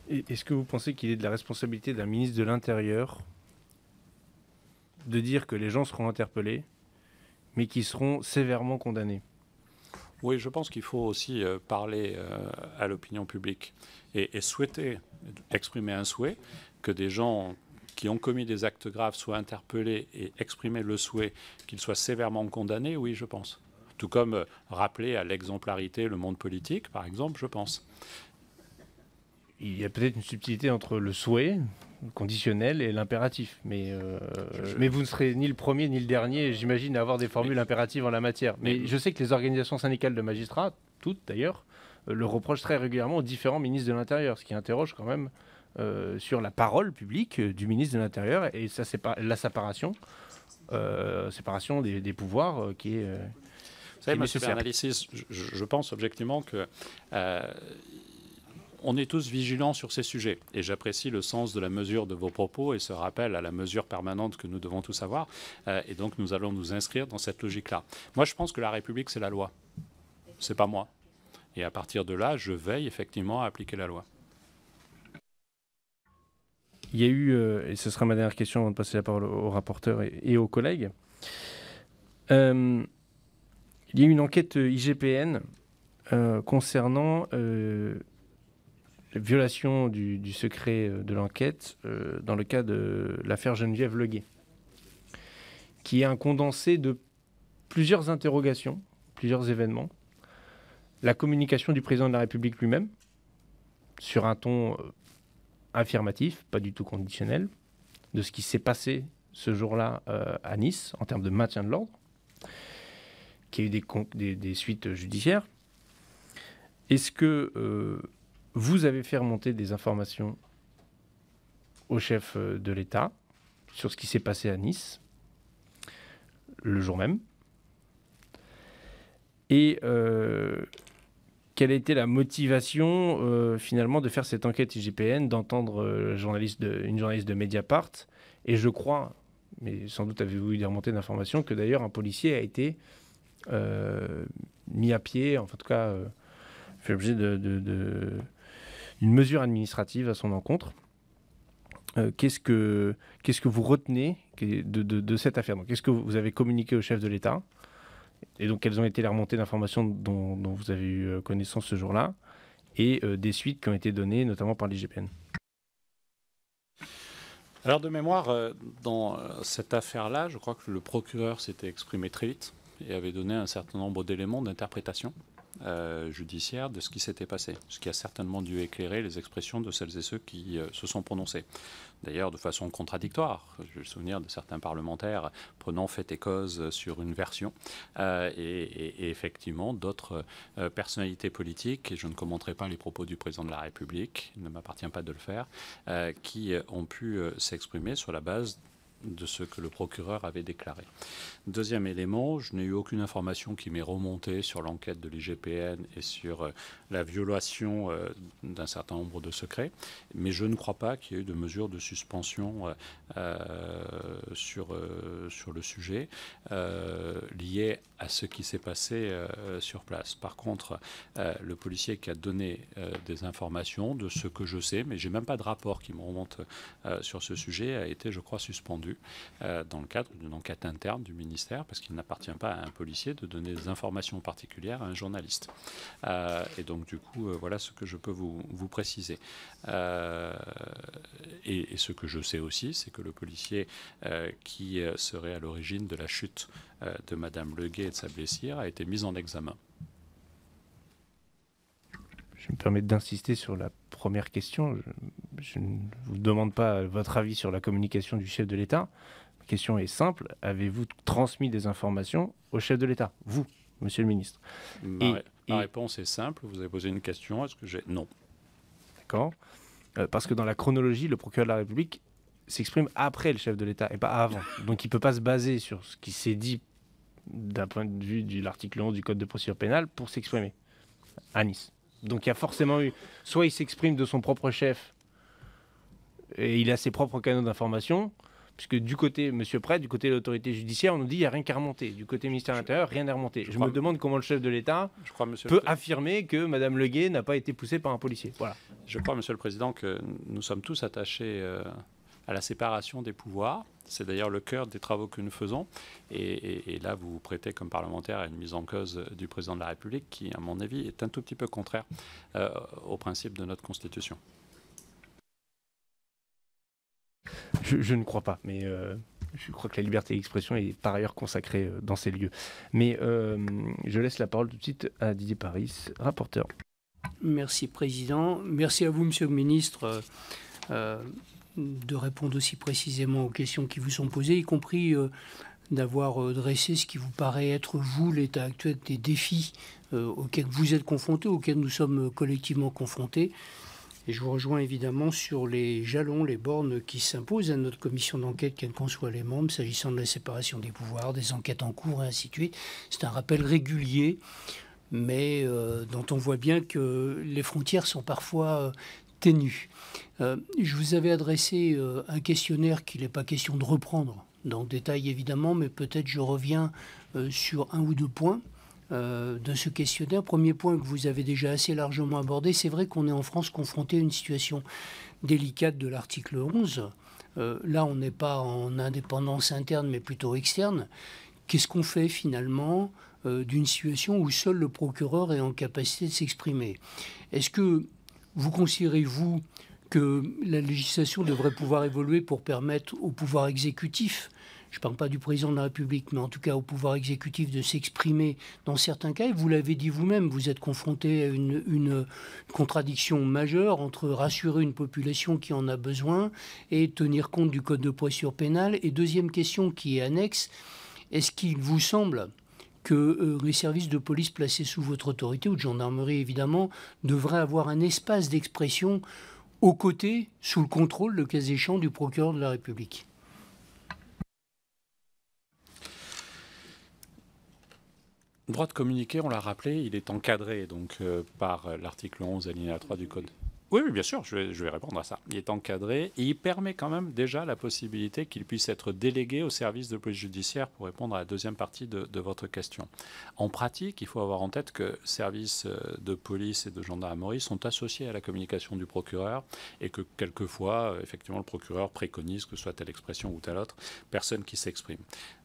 Est-ce que vous pensez qu'il est de la responsabilité d'un ministre de l'Intérieur de dire que les gens seront interpellés, mais qu'ils seront sévèrement condamnés oui, je pense qu'il faut aussi euh, parler euh, à l'opinion publique et, souhaiter, exprimer un souhait que des gens qui ont commis des actes graves soient interpellés et exprimer le souhait qu'ils soient sévèrement condamnés, oui, je pense. Tout comme euh, rappeler à l'exemplarité le monde politique, par exemple, je pense. Il y a peut-être une subtilité entre le souhait, conditionnel et l'impératif. Mais, euh, mais vous ne serez ni le premier ni le dernier, j'imagine, à avoir des formules impératives en la matière. Mais, je sais que les organisations syndicales de magistrats, toutes d'ailleurs, euh, le reprochent très régulièrement aux différents ministres de l'Intérieur, ce qui interroge quand même euh, sur la parole publique du ministre de l'Intérieur et c'est pas la séparation, séparation des, pouvoirs qui est... Vous savez, M. je, je, pense objectivement que on est tous vigilants sur ces sujets. Et j'apprécie le sens de la mesure de vos propos et ce rappel à la mesure permanente que nous devons tous avoir. Euh, et donc, nous allons nous inscrire dans cette logique-là. Moi, je pense que la République, c'est la loi. Ce n'est pas moi. Et à partir de là, je veille effectivement à appliquer la loi. Il y a eu, euh, et ce sera ma dernière question avant de passer la parole aux rapporteurs et, aux collègues, euh, il y a eu une enquête IGPN concernant violation du, secret euh, de l'enquête euh, dans le cas de l'affaire Geneviève Leguet, qui est un condensé de plusieurs interrogations, plusieurs événements, la communication du président de la République lui-même, sur un ton euh, affirmatif, pas du tout conditionnel, de ce qui s'est passé ce jour-là à Nice en termes de maintien de l'ordre, qui a eu des, suites judiciaires. Est-ce que vous avez fait remonter des informations au chef euh, de l'État sur ce qui s'est passé à Nice le jour même. Et euh, quelle a été la motivation euh, finalement de faire cette enquête IGPN, d'entendre journaliste de, une journaliste de Mediapart Et je crois, mais sans doute avez-vous eu des remontées d'informations, que d'ailleurs un policier a été mis à pied, en tout cas fait l'objet de une mesure administrative à son encontre. Euh, qu'est-ce, que, qu'est-ce que vous retenez de, cette affaire Qu'est-ce que vous avez communiqué au chef de l'État Et donc, quelles ont été les remontées d'informations dont, vous avez eu euh, connaissance ce jour-là Et euh, des suites qui ont été données, notamment par l'IGPN alors de mémoire, dans cette affaire-là, je crois que le procureur s'était exprimé très vite et avait donné un certain nombre d'éléments d'interprétation. Euh, judiciaire de ce qui s'était passé, ce qui a certainement dû éclairer les expressions de celles et ceux qui euh, se sont prononcés. D'ailleurs, de façon contradictoire, je me souvenir de certains parlementaires prenant fait et cause sur une version, euh, et, effectivement d'autres personnalités politiques, et je ne commenterai pas les propos du président de la République, il ne m'appartient pas de le faire, qui ont pu s'exprimer sur la base de ce que le procureur avait déclaré. Deuxième élément, je n'ai eu aucune information qui m'est remontée sur l'enquête de l'IGPN et sur euh, la violation euh, d'un certain nombre de secrets, mais je ne crois pas qu'il y ait eu de mesures de suspension euh, sur, sur le sujet liées à ce qui s'est passé euh, sur place. Par contre, euh, le policier qui a donné euh, des informations de ce que je sais, mais j'ai même pas de rapport qui me remonte sur ce sujet, a été, je crois, suspendu dans le cadre d'une enquête interne du ministère, parce qu'il n'appartient pas à un policier de donner des informations particulières à un journaliste. et donc, du coup, voilà ce que je peux vous, vous préciser. Et, et, ce que je sais aussi, c'est que le policier qui serait à l'origine de la chute euh, de Madame Leguet et de sa blessure a été mise en examen. Je me permets d'insister sur la première question. Je, ne vous demande pas votre avis sur la communication du chef de l'État. La question est simple. Avez-vous transmis des informations au chef de l'État Vous, monsieur le ministre. Ma, réponse est simple. Vous avez posé une question. Est-ce que j'ai. Non. D'accord. Euh, parce que dans la chronologie, le procureur de la République s'exprime après le chef de l'État et pas avant. Donc il ne peut pas se baser sur ce qui s'est dit d'un point de vue de l'article 11 du Code de procédure pénale, pour s'exprimer à Nice. Donc il y a forcément eu, soit il s'exprime de son propre chef et il a ses propres canaux d'information, puisque du côté Monsieur Prêt, du côté de l'autorité judiciaire, on nous dit il n'y a rien qu'à remonter. Du côté ministère de l'Intérieur, rien n'est remonté. Je, me demande comment le chef de l'État peut affirmer que Madame Leguet n'a pas été poussée par un policier. Voilà. Je crois, Monsieur le Président, que nous sommes tous attachés. Euh, à la séparation des pouvoirs. C'est d'ailleurs le cœur des travaux que nous faisons. Et, là, vous vous prêtez comme parlementaire à une mise en cause du président de la République qui, à mon avis, est un tout petit peu contraire euh, au principe de notre Constitution. Je, ne crois pas, mais euh, je crois que la liberté d'expression est par ailleurs consacrée euh, dans ces lieux. Mais je laisse la parole tout de suite à Didier Paris, rapporteur. Merci, Président. Merci à vous, Monsieur le Ministre de répondre aussi précisément aux questions qui vous sont posées, y compris euh, d'avoir euh, dressé ce qui vous paraît être, vous, l'état actuel des défis euh, auxquels vous êtes confrontés, auxquels nous sommes collectivement confrontés. Et je vous rejoins évidemment sur les jalons, les bornes qui s'imposent à notre commission d'enquête, quels qu'en soient les membres, s'agissant de la séparation des pouvoirs, des enquêtes en cours et ainsi de suite. C'est un rappel régulier mais dont on voit bien que les frontières sont parfois ténue. Euh, je vous avais adressé euh, un questionnaire qu'il n'est pas question de reprendre dans le détail évidemment, mais peut-être je reviens euh, sur un ou deux points de ce questionnaire. Premier point que vous avez déjà assez largement abordé, c'est vrai qu'on est en France confronté à une situation délicate de l'article 11. là, on n'est pas en indépendance interne, mais plutôt externe. Qu'est-ce qu'on fait finalement d'une situation où seul le procureur est en capacité de s'exprimer Est-ce que vous considérez-vous que la législation devrait pouvoir évoluer pour permettre au pouvoir exécutif, je ne parle pas du président de la République, mais en tout cas au pouvoir exécutif de s'exprimer dans certains cas. Et vous l'avez dit vous-même, vous êtes confronté à une, contradiction majeure entre rassurer une population qui en a besoin et tenir compte du code de procédure pénale. Et deuxième question qui est annexe, est-ce qu'il vous semble que euh, les services de police placés sous votre autorité, ou de gendarmerie évidemment, devraient avoir un espace d'expression aux côtés, sous le contrôle, le cas échéant, du procureur de la République Le droit de communiquer, on l'a rappelé, il est encadré donc euh, par euh, l'article 11, alinéa 3 du Code oui, bien sûr, je vais, répondre à ça. Il est encadré et il permet quand même déjà la possibilité qu'il puisse être délégué au service de police judiciaire pour répondre à la deuxième partie de, votre question. En pratique, il faut avoir en tête que services euh, de police et de gendarmerie sont associés à la communication du procureur et que quelquefois, euh, effectivement, le procureur préconise que soit telle expression ou telle autre personne qui s'exprime.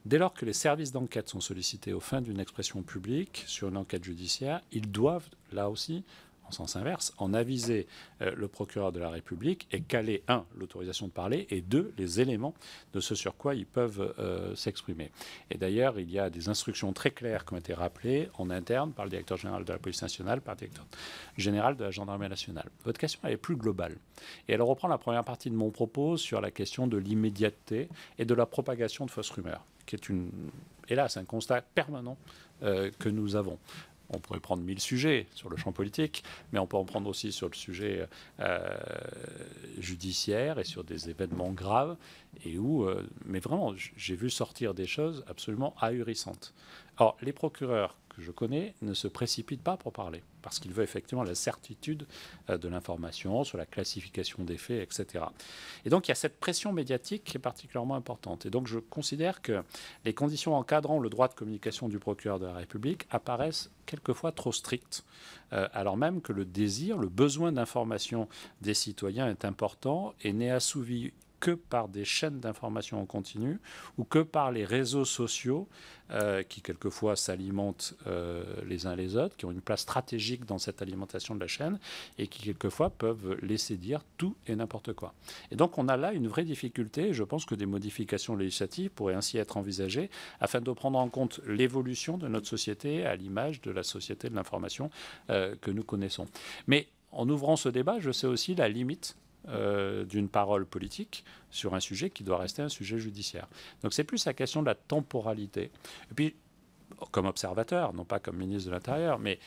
Dès lors que les services d'enquête sont sollicités au fin d'une expression publique sur une enquête judiciaire, ils doivent, là aussi, en sens inverse, en aviser euh, le procureur de la République et caler, un, l'autorisation de parler, et deux, les éléments de ce sur quoi ils peuvent euh, s'exprimer. Et d'ailleurs, il y a des instructions très claires qui ont été rappelées en interne par le directeur général de la police nationale, par le directeur général de la gendarmerie nationale. Votre question, elle est plus globale. Et elle reprend la première partie de mon propos sur la question de l'immédiateté et de la propagation de fausses rumeurs, qui est une, hélas un constat permanent euh, que nous avons on pourrait prendre mille sujets sur le champ politique, mais on peut en prendre aussi sur le sujet euh, judiciaire et sur des événements graves. Et où, euh, mais vraiment, j'ai vu sortir des choses absolument ahurissantes. Alors, les procureurs, que je connais ne se précipite pas pour parler, parce qu'il veut effectivement la certitude euh, de l'information sur la classification des faits, etc. Et donc il y a cette pression médiatique qui est particulièrement importante. Et donc je considère que les conditions encadrant le droit de communication du procureur de la République apparaissent quelquefois trop strictes, euh, alors même que le désir, le besoin d'information des citoyens est important et n'est assouvi que par des chaînes d'information en continu ou que par les réseaux sociaux euh, qui quelquefois s'alimentent euh, les uns les autres, qui ont une place stratégique dans cette alimentation de la chaîne et qui quelquefois peuvent laisser dire tout et n'importe quoi. Et donc on a là une vraie difficulté. Je pense que des modifications législatives pourraient ainsi être envisagées afin de prendre en compte l'évolution de notre société à l'image de la société de l'information euh, que nous connaissons. Mais en ouvrant ce débat, je sais aussi la limite euh, d'une parole politique sur un sujet qui doit rester un sujet judiciaire. Donc c'est plus la question de la temporalité. Et puis, comme observateur, non pas comme ministre de l'Intérieur, mais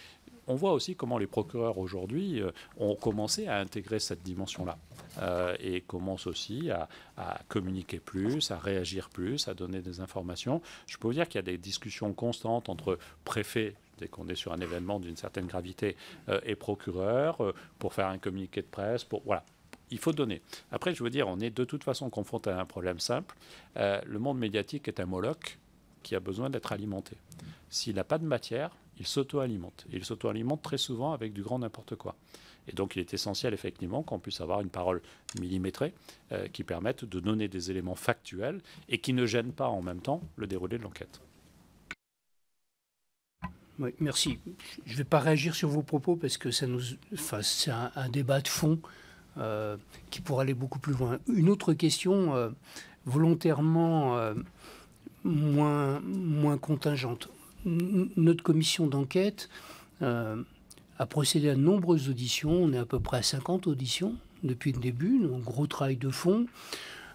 on voit aussi comment les procureurs aujourd'hui euh, ont commencé à intégrer cette dimension-là euh, et commencent aussi à, communiquer plus, à réagir plus, à donner des informations. Je peux vous dire qu'il y a des discussions constantes entre préfets dès qu'on est sur un événement d'une certaine gravité et procureurs pour faire un communiqué de presse. Pour, voilà, il faut donner. Après, je veux dire, on est de toute façon confronté à un problème simple. Euh, le monde médiatique est un moloch qui a besoin d'être alimenté. S'il n'a pas de matière, il s'auto-alimente. Il s'auto-alimente très souvent avec du grand n'importe quoi. Et donc, il est essentiel, effectivement, qu'on puisse avoir une parole millimétrée euh, qui permette de donner des éléments factuels et qui ne gêne pas en même temps le déroulé de l'enquête. merci. Je ne vais pas réagir sur vos propos parce que ça nous, c'est un, débat de fond euh, qui pourrait aller beaucoup plus loin. Une autre question euh, volontairement euh, moins, contingente. notre commission d'enquête a procédé à de nombreuses auditions. On est à peu près à 50 auditions depuis le début. Un gros travail de fond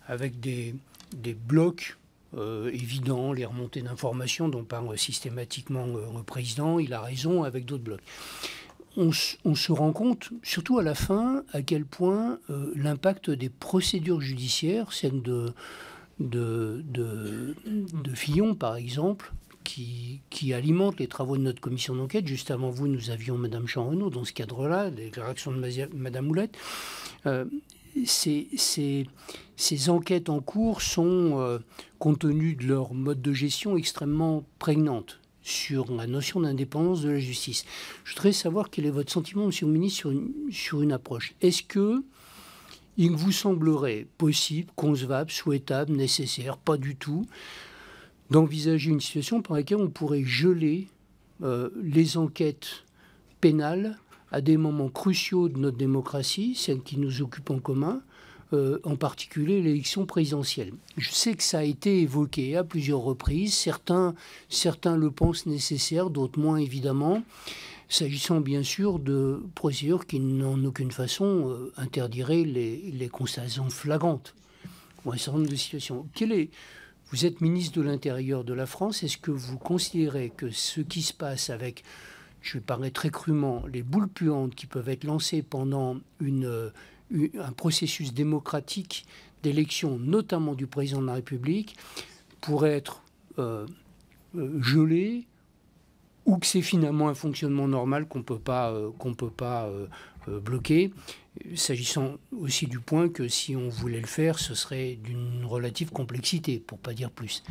avec des, blocs évidents, les remontées d'informations dont parle systématiquement le président, il a raison avec d'autres blocs on, se rend compte, surtout à la fin, à quel point euh, l'impact des procédures judiciaires, celle de, Fillon par exemple, qui, alimente les travaux de notre commission d'enquête. Juste avant vous, nous avions Mme Jean-Renaud dans ce cadre-là, des déclarations de Mme Moulette. Euh, ces, enquêtes en cours sont, euh, compte tenu de leur mode de gestion, extrêmement prégnantes sur la notion d'indépendance de la justice. Je voudrais savoir quel est votre sentiment, Monsieur le Ministre, sur une, approche. Est-ce que il vous semblerait possible, concevable, souhaitable, nécessaire, pas du tout, d'envisager une situation par laquelle on pourrait geler euh, les enquêtes pénales à des moments cruciaux de notre démocratie, celles qui nous occupent en commun, euh, en particulier l'élection présidentielle. Je sais que ça a été évoqué à plusieurs reprises, certains, certains le pensent nécessaire, d'autres moins évidemment, s'agissant bien sûr de procédures qui n'en aucune façon euh, interdirait les, les constatations flagrantes ou un certain nombre de situations. est, vous êtes ministre de l'Intérieur de la France, est-ce que vous considérez que ce qui se passe avec je vais parler très crûment, les boules puantes qui peuvent être lancées pendant une euh, un processus démocratique d'élection, notamment du président de la République, pourrait être euh, euh, gelé ou que c'est finalement un fonctionnement normal qu'on ne peut pas euh, bloquer. S'agissant aussi du point que si on voulait le faire, ce serait d'une relative complexité, pour pas dire plus.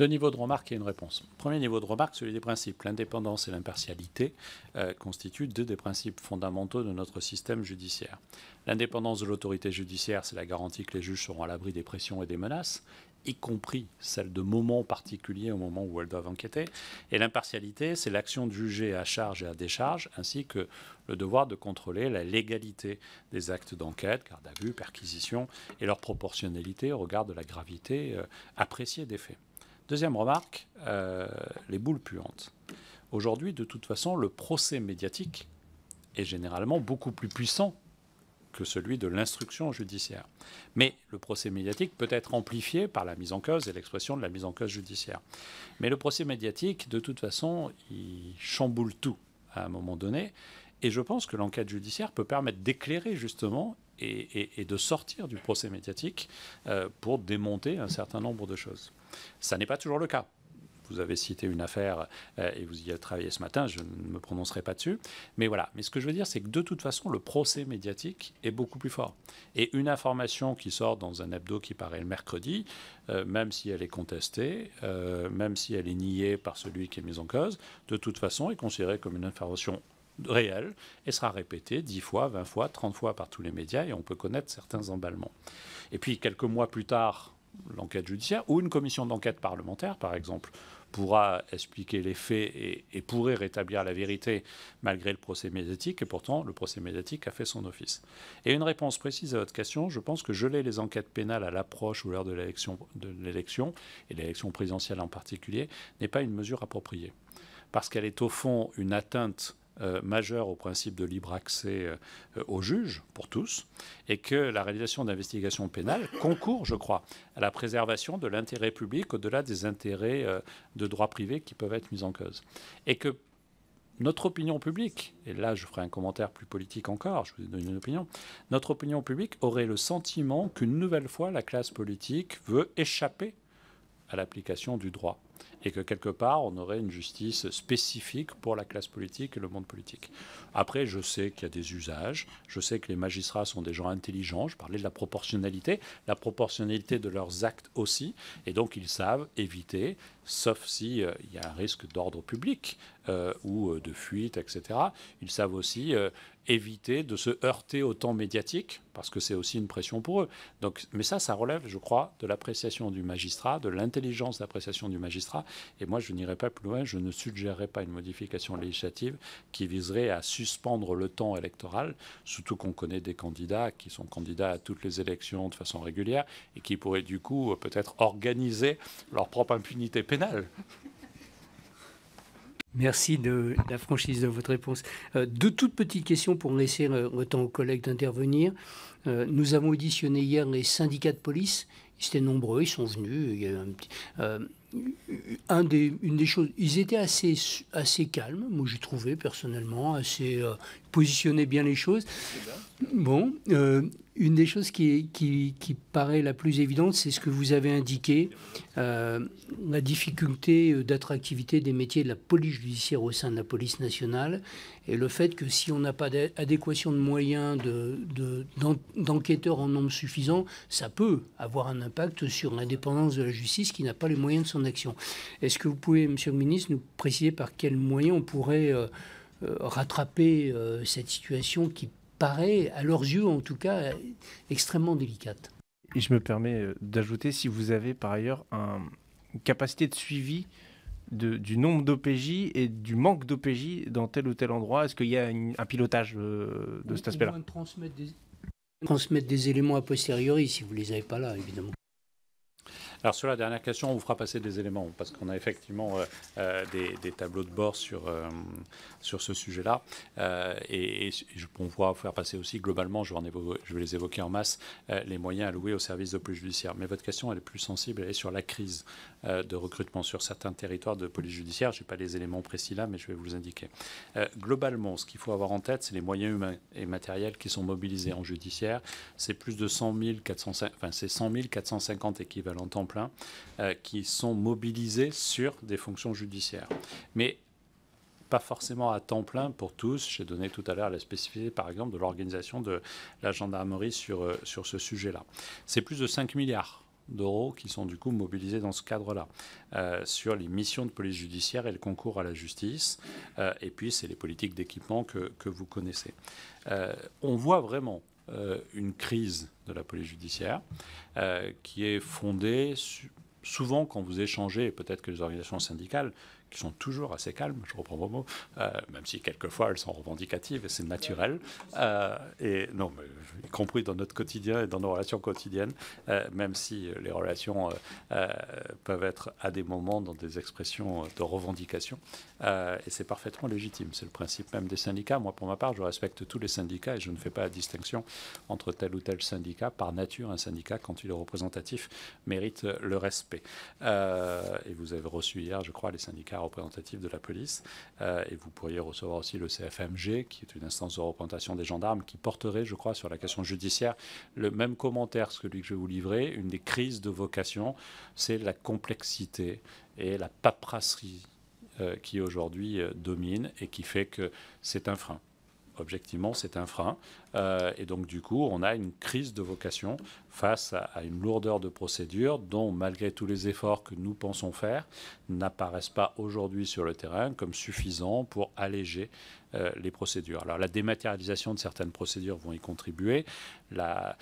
Deux niveaux de remarques et une réponse. Premier niveau de remarque, celui des principes. L'indépendance et l'impartialité euh, constituent deux des principes fondamentaux de notre système judiciaire. L'indépendance de l'autorité judiciaire, c'est la garantie que les juges seront à l'abri des pressions et des menaces y compris celles de moments particuliers au moment où elles doivent enquêter. Et l'impartialité, c'est l'action de juger à charge et à décharge, ainsi que le devoir de contrôler la légalité des actes d'enquête, garde à vue, perquisition, et leur proportionnalité au regard de la gravité euh, appréciée des faits. Deuxième remarque, euh, les boules puantes. Aujourd'hui, de toute façon, le procès médiatique est généralement beaucoup plus puissant que celui de l'instruction judiciaire. Mais le procès médiatique peut être amplifié par la mise en cause et l'expression de la mise en cause judiciaire. Mais le procès médiatique, de toute façon, il chamboule tout à un moment donné. Et je pense que l'enquête judiciaire peut permettre d'éclairer justement et, de sortir du procès médiatique euh, pour démonter un certain nombre de choses. Ça n'est pas toujours le cas. Vous avez cité une affaire euh, et vous y avez travaillé ce matin, je ne me prononcerai pas dessus. Mais voilà, mais ce que je veux dire, c'est que de toute façon, le procès médiatique est beaucoup plus fort. Et une information qui sort dans un hebdo qui paraît le mercredi, euh, même si elle est contestée, euh, même si elle est niée par celui qui est mis en cause, de toute façon est considérée comme une information réelle et sera répétée 10 fois, 20 fois, 30 fois par tous les médias et on peut connaître certains emballements. Et puis quelques mois plus tard, l'enquête judiciaire, ou une commission d'enquête parlementaire, par exemple, pourra expliquer les faits et, pourrait rétablir la vérité malgré le procès médiatique, et pourtant le procès médiatique a fait son office. Et une réponse précise à votre question, je pense que geler les enquêtes pénales à l'approche ou l'heure de l'élection, et l'élection présidentielle en particulier, n'est pas une mesure appropriée, parce qu'elle est au fond une atteinte euh, majeur au principe de libre accès euh, aux juges, pour tous, et que la réalisation d'investigations pénales concourt, je crois, à la préservation de l'intérêt public au-delà des intérêts euh, de droit privé qui peuvent être mis en cause. Et que notre opinion publique, et là je ferai un commentaire plus politique encore, je vous donne une opinion, notre opinion publique aurait le sentiment qu'une nouvelle fois la classe politique veut échapper à l'application du droit et que quelque part, on aurait une justice spécifique pour la classe politique et le monde politique. Après, je sais qu'il y a des usages, je sais que les magistrats sont des gens intelligents, je parlais de la proportionnalité, la proportionnalité de leurs actes aussi, et donc ils savent éviter, sauf s'il si, euh, il y a un risque d'ordre public euh, ou euh, de fuite, etc. Ils savent aussi éviter de se heurter au temps médiatique, parce que c'est aussi une pression pour eux. Donc, mais ça, ça relève, je crois, de l'appréciation du magistrat, de l'intelligence d'appréciation du magistrat, et moi, je n'irai pas plus loin, je ne suggérerai pas une modification législative qui viserait à suspendre le temps électoral, surtout qu'on connaît des candidats qui sont candidats à toutes les élections de façon régulière et qui pourraient du coup peut-être organiser leur propre impunité pénale. Merci de la franchise de votre réponse. Euh, deux toutes petites questions pour laisser euh, le, temps aux collègues d'intervenir. Euh, nous avons auditionné hier les syndicats de police. Ils étaient nombreux, ils sont venus un des, une des choses, ils étaient assez, assez calmes, moi j'ai trouvé personnellement, assez, euh, positionner bien les choses. Bon, euh, une des choses qui, qui, qui, paraît la plus évidente, c'est ce que vous avez indiqué, euh, la difficulté euh, d'attractivité des métiers de la police judiciaire au sein de la police nationale, et le fait que si on n'a pas d'adéquation de moyens d'enquêteurs de, de, en, nombre suffisant, ça peut avoir un impact sur l'indépendance de la justice qui n'a pas les moyens de son action. Est-ce que vous pouvez, Monsieur le Ministre, nous préciser par quels moyens on pourrait... Euh, rattraper euh, cette situation qui paraît, à leurs yeux en tout cas, extrêmement délicate. Et je me permets euh, d'ajouter si vous avez par ailleurs un, une capacité de suivi du nombre d'OPJ et du manque d'OPJ dans tel ou tel endroit Est-ce qu'il y a un pilotage de, cet aspect-là transmettre des, transmettre des éléments a posteriori si vous ne les avez pas là, évidemment. Alors sur la dernière question, on vous fera passer des éléments parce qu'on a effectivement euh, euh, des, tableaux de bord sur, euh, sur ce sujet-là. et, je, on pourra faire passer aussi globalement, je vais, je vais les évoquer en masse, les moyens alloués aux services de police judiciaire. Mais votre question, elle est plus sensible, elle est sur la crise de recrutement sur certains territoires de police judiciaire. Je n'ai pas les éléments précis là, mais je vais vous les indiquer. globalement, ce qu'il faut avoir en tête, c'est les moyens humains et matériels qui sont mobilisés en judiciaire. C'est plus de 100 000 enfin c'est 100 450 équivalents temps Hein, euh, qui sont mobilisés sur des fonctions judiciaires. Mais pas forcément à temps plein pour tous. J'ai donné tout à l'heure la spécificité, par exemple, de l'organisation de la gendarmerie sur, euh, sur ce sujet-là. C'est plus de 5 milliards d'euros qui sont du coup mobilisés dans ce cadre-là, euh, sur les missions de police judiciaire et le concours à la justice. et puis, c'est les politiques d'équipement que, que, vous connaissez. on voit vraiment euh, une crise de la police judiciaire euh, qui est fondée souvent quand vous échangez, peut-être que les organisations syndicales qui sont toujours assez calmes, je reprends vos mot, euh, même si quelquefois elles sont revendicatives et c'est naturel, euh, et non, y compris dans notre quotidien et dans nos relations quotidiennes, euh, même si les relations peuvent être à des moments dans des expressions de revendication, et c'est parfaitement légitime. C'est le principe même des syndicats. Moi, pour ma part, je respecte tous les syndicats et je ne fais pas la distinction entre tel ou tel syndicat. Par nature, un syndicat, quand il est représentatif, mérite le respect. et vous avez reçu hier, je crois, les syndicats représentatif de la police. Euh, et vous pourriez recevoir aussi le CFMG, qui est une instance de représentation des gendarmes, qui porterait, je crois, sur la question judiciaire, le même commentaire que celui que je vais vous livrer. Une des crises de vocation, c'est la complexité et la paperasserie euh, qui aujourd'hui euh, domine et qui fait que c'est un frein objectivement, c'est un frein. Euh, et donc, du coup, on a une crise de vocation face à, une lourdeur de procédures dont, malgré tous les efforts que nous pensons faire, n'apparaissent pas aujourd'hui sur le terrain comme suffisants pour alléger euh, les procédures. Alors, la dématérialisation de certaines procédures vont y contribuer. le,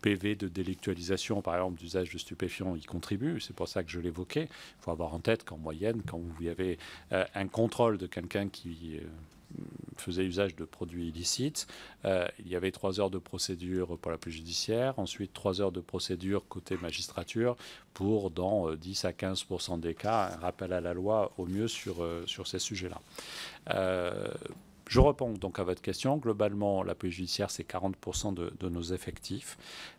PV de délictualisation, par exemple, d'usage de stupéfiants, y contribue. C'est pour ça que je l'évoquais. Il faut avoir en tête qu'en moyenne, quand vous avez euh, un contrôle de quelqu'un qui faisait usage de produits illicites. Euh, il y avait trois heures de procédure pour la police judiciaire, ensuite trois heures de procédure côté magistrature pour, dans 10 euh, à 15 des cas, un rappel à la loi au mieux sur, euh, sur ces sujets-là. Je réponds donc à votre question. Globalement, la police judiciaire, c'est 40% de, nos effectifs.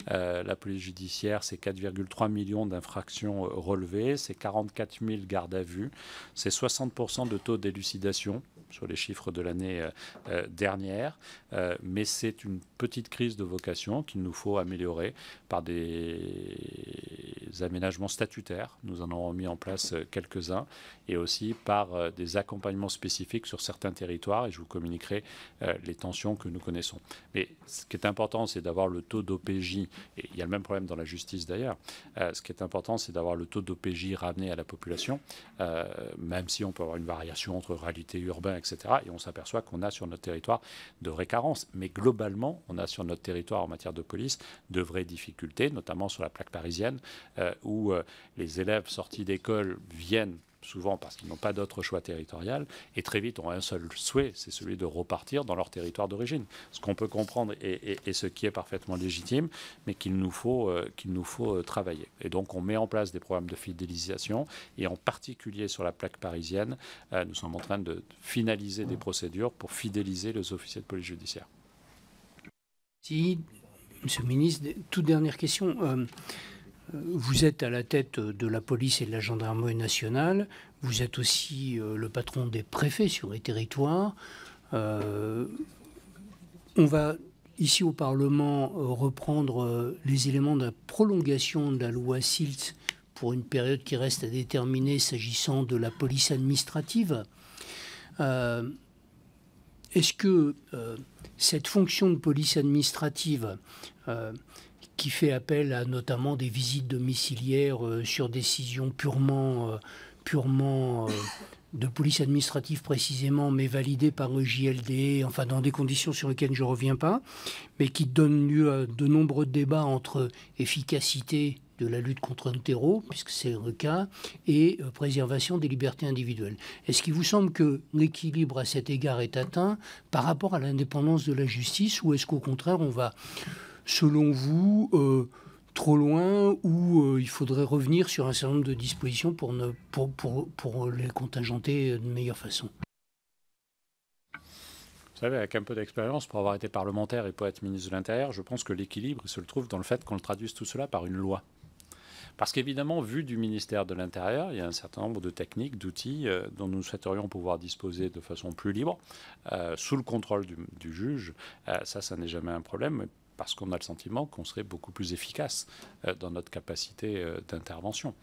la police judiciaire, c'est 4,3 millions d'infractions relevées, c'est 44 000 gardes à vue, c'est 60% de taux d'élucidation sur les chiffres de l'année euh, euh, dernière, euh, mais c'est une petite crise de vocation qu'il nous faut améliorer par des aménagements statutaires. Nous en avons mis en place euh, quelques-uns et aussi par euh, des accompagnements spécifiques sur certains territoires et je vous communiquerai euh, les tensions que nous connaissons. Mais ce qui est important, c'est d'avoir le taux d'OPJ, et il y a le même problème dans la justice d'ailleurs, ce qui est important, c'est d'avoir le taux d'OPJ ramené à la population, même si on peut avoir une variation entre réalité urbaine, etc. Et on s'aperçoit qu'on a sur notre territoire de vraies carences. Mais globalement, on a sur notre territoire en matière de police de vraies difficultés notamment sur la plaque parisienne, euh, où euh, les élèves sortis d'école viennent souvent parce qu'ils n'ont pas d'autre choix territorial, et très vite ont un seul souhait, c'est celui de repartir dans leur territoire d'origine. Ce qu'on peut comprendre et, ce qui est parfaitement légitime, mais qu'il nous faut, euh, qu'il nous faut travailler. Et donc on met en place des programmes de fidélisation, et en particulier sur la plaque parisienne, nous sommes en train de finaliser des procédures pour fidéliser les officiers de police judiciaire. Si Monsieur le ministre, toute dernière question. Euh, vous êtes à la tête de la police et de la gendarmerie nationale. Vous êtes aussi euh, le patron des préfets sur les territoires. Euh, on va ici au Parlement reprendre les éléments de la prolongation de la loi SILT pour une période qui reste à déterminer s'agissant de la police administrative est-ce que euh, cette fonction de police administrative euh, qui fait appel à notamment des visites domiciliaires euh, sur décision purement, purement de police administrative précisément, mais validée par le JLD, enfin dans des conditions sur lesquelles je ne reviens pas, mais qui donne lieu à de nombreux débats entre efficacité de la lutte contre le terreau, puisque c'est le cas, et euh, préservation des libertés individuelles. Est-ce qu'il vous semble que l'équilibre à cet égard est atteint par rapport à l'indépendance de la justice, ou est-ce qu'au contraire, on va, selon vous, euh, trop loin, ou euh, il faudrait revenir sur un certain nombre de dispositions pour, ne, pour, pour les contingenter de meilleure façon vous savez, avec un peu d'expérience, pour avoir été parlementaire et pour être ministre de l'Intérieur, je pense que l'équilibre se le trouve dans le fait qu'on le traduise tout cela par une loi. Parce qu'évidemment, vu du ministère de l'Intérieur, il y a un certain nombre de techniques, d'outils euh, dont nous souhaiterions pouvoir disposer de façon plus libre, euh, sous le contrôle du, juge. Euh, ça, ça n'est jamais un problème parce qu'on a le sentiment qu'on serait beaucoup plus efficace dans notre capacité d'intervention.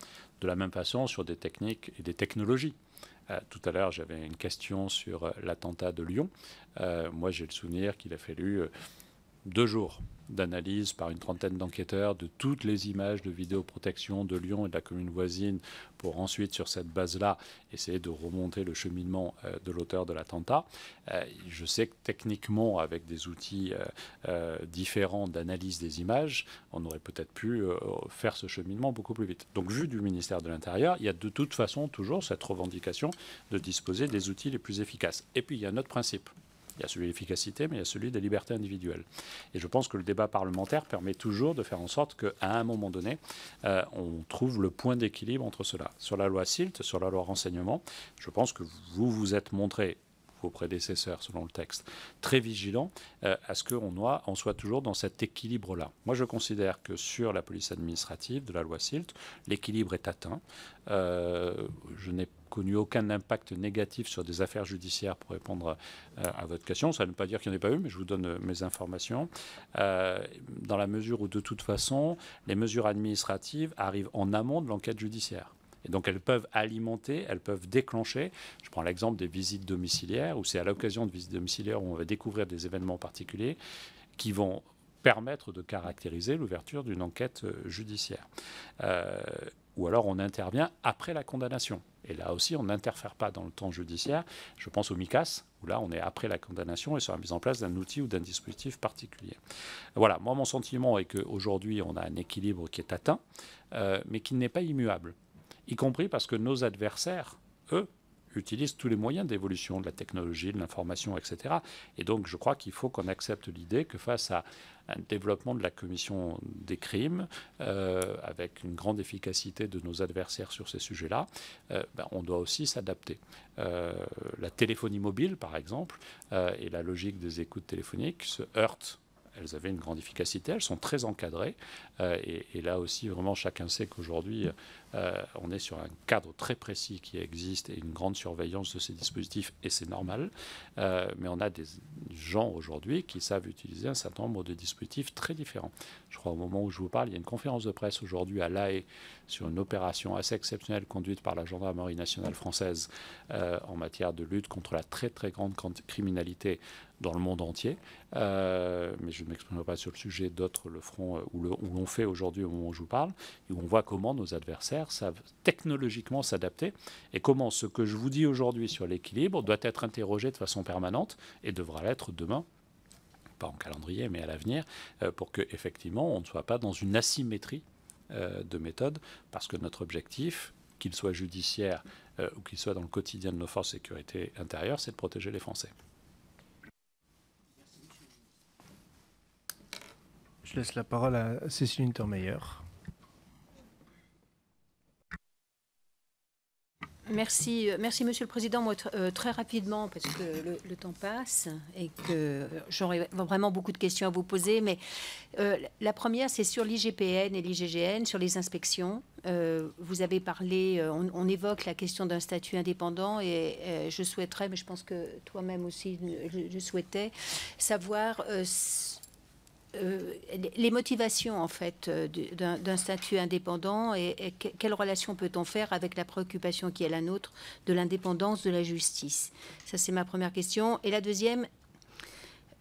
De la même façon, sur des techniques et des technologies. tout à l'heure, j'avais une question sur l'attentat de Lyon. moi, j'ai le souvenir qu'il a fallu deux jours d'analyse par une trentaine d'enquêteurs de toutes les images de vidéoprotection de Lyon et de la commune voisine pour ensuite, sur cette base-là, essayer de remonter le cheminement euh, de l'auteur de l'attentat. Euh, je sais que techniquement, avec des outils euh, différents d'analyse des images, on aurait peut-être pu faire ce cheminement beaucoup plus vite. Donc, vu du ministère de l'Intérieur, il y a de toute façon toujours cette revendication de disposer des outils les plus efficaces. Et puis, il y a notre principe. Il y a celui de l'efficacité, mais il y a celui des libertés individuelles. Et je pense que le débat parlementaire permet toujours de faire en sorte qu'à un moment donné, euh, on trouve le point d'équilibre entre cela. Sur la loi SILT, sur la loi renseignement, je pense que vous vous êtes montré vos prédécesseurs, selon le texte, très vigilants euh, à ce qu'on soit toujours dans cet équilibre-là. Moi, je considère que sur la police administrative de la loi SILT, l'équilibre est atteint. Euh, je n'ai connu aucun impact négatif sur des affaires judiciaires pour répondre à, votre question. Ça ne veut pas dire qu'il n'y en ait pas eu, mais je vous donne euh, mes informations. Euh, dans la mesure où, de toute façon, les mesures administratives arrivent en amont de l'enquête judiciaire. Et donc elles peuvent alimenter, elles peuvent déclencher. Je prends l'exemple des visites domiciliaires, où c'est à l'occasion de visites domiciliaires où on va découvrir des événements particuliers qui vont permettre de caractériser l'ouverture d'une enquête euh, judiciaire. ou alors on intervient après la condamnation. Et là aussi, on n'interfère pas dans le temps judiciaire. Je pense au MICAS, où là, on est après la condamnation et sur la mise en place d'un outil ou d'un dispositif particulier. Voilà, moi, mon sentiment est qu'aujourd'hui, on a un équilibre qui est atteint, euh, mais qui n'est pas immuable, y compris parce que nos adversaires, eux, utilise tous les moyens d'évolution de la technologie, de l'information, etc. Et donc, je crois qu'il faut qu'on accepte l'idée que face à un développement de la commission des crimes, euh, avec une grande efficacité de nos adversaires sur ces sujets-là, euh, ben, on doit aussi s'adapter. Euh, la téléphonie mobile, par exemple, et la logique des écoutes téléphoniques se heurtent elles avaient une grande efficacité, elles sont très encadrées. Euh, et, là aussi, vraiment, chacun sait qu'aujourd'hui, euh, on est sur un cadre très précis qui existe et une grande surveillance de ces dispositifs, et c'est normal. Euh, mais on a des gens aujourd'hui qui savent utiliser un certain nombre de dispositifs très différents. Je crois au moment où je vous parle, il y a une conférence de presse aujourd'hui à l'AE sur une opération assez exceptionnelle conduite par la gendarmerie nationale française en matière de lutte contre la très très grande criminalité dans le monde entier. Euh, mais je ne m'exprimerai pas sur le sujet, d'autres le feront euh, ou l'on fait aujourd'hui au moment où je vous parle, et où on voit comment nos adversaires savent technologiquement s'adapter et comment ce que je vous dis aujourd'hui sur l'équilibre doit être interrogé de façon permanente et devra l'être demain pas en calendrier, mais à l'avenir, euh, pour que effectivement on ne soit pas dans une asymétrie de méthode, parce que notre objectif, qu'il soit judiciaire ou qu'il soit dans le quotidien de nos forces de sécurité intérieure, c'est de protéger les Français. Je laisse la parole à Cécile Intermeyer. Merci, euh, merci Monsieur le Président. Moi, euh, très rapidement, parce que le, temps passe et que euh, j'aurais vraiment beaucoup de questions à vous poser. Mais la première, c'est sur l'IGPN et l'IGGN, sur les inspections. vous avez parlé, on, évoque la question d'un statut indépendant et, je souhaiterais, mais je pense que toi-même aussi, je souhaitais savoir. Euh, les motivations en fait euh, d'un statut indépendant et, quelle relation peut-on faire avec la préoccupation qui est la nôtre de l'indépendance de la justice Ça, c'est ma première question. Et la deuxième,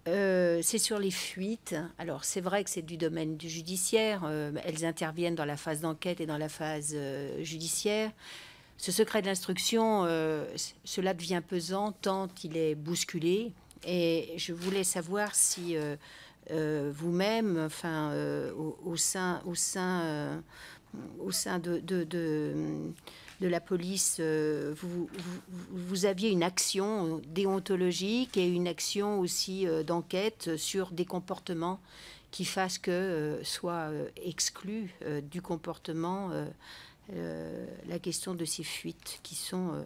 euh, c'est sur les fuites. Alors, c'est vrai que c'est du domaine du judiciaire. elles interviennent dans la phase d'enquête et dans la phase judiciaire. Ce secret de l'instruction, cela devient pesant tant il est bousculé. Et je voulais savoir si euh, vous-même, enfin, euh, au, sein, au sein, euh, au sein de, de, la police, vous, vous, vous, aviez une action déontologique et une action aussi d'enquête sur des comportements qui fassent que soit exclue du comportement la question de ces fuites qui sont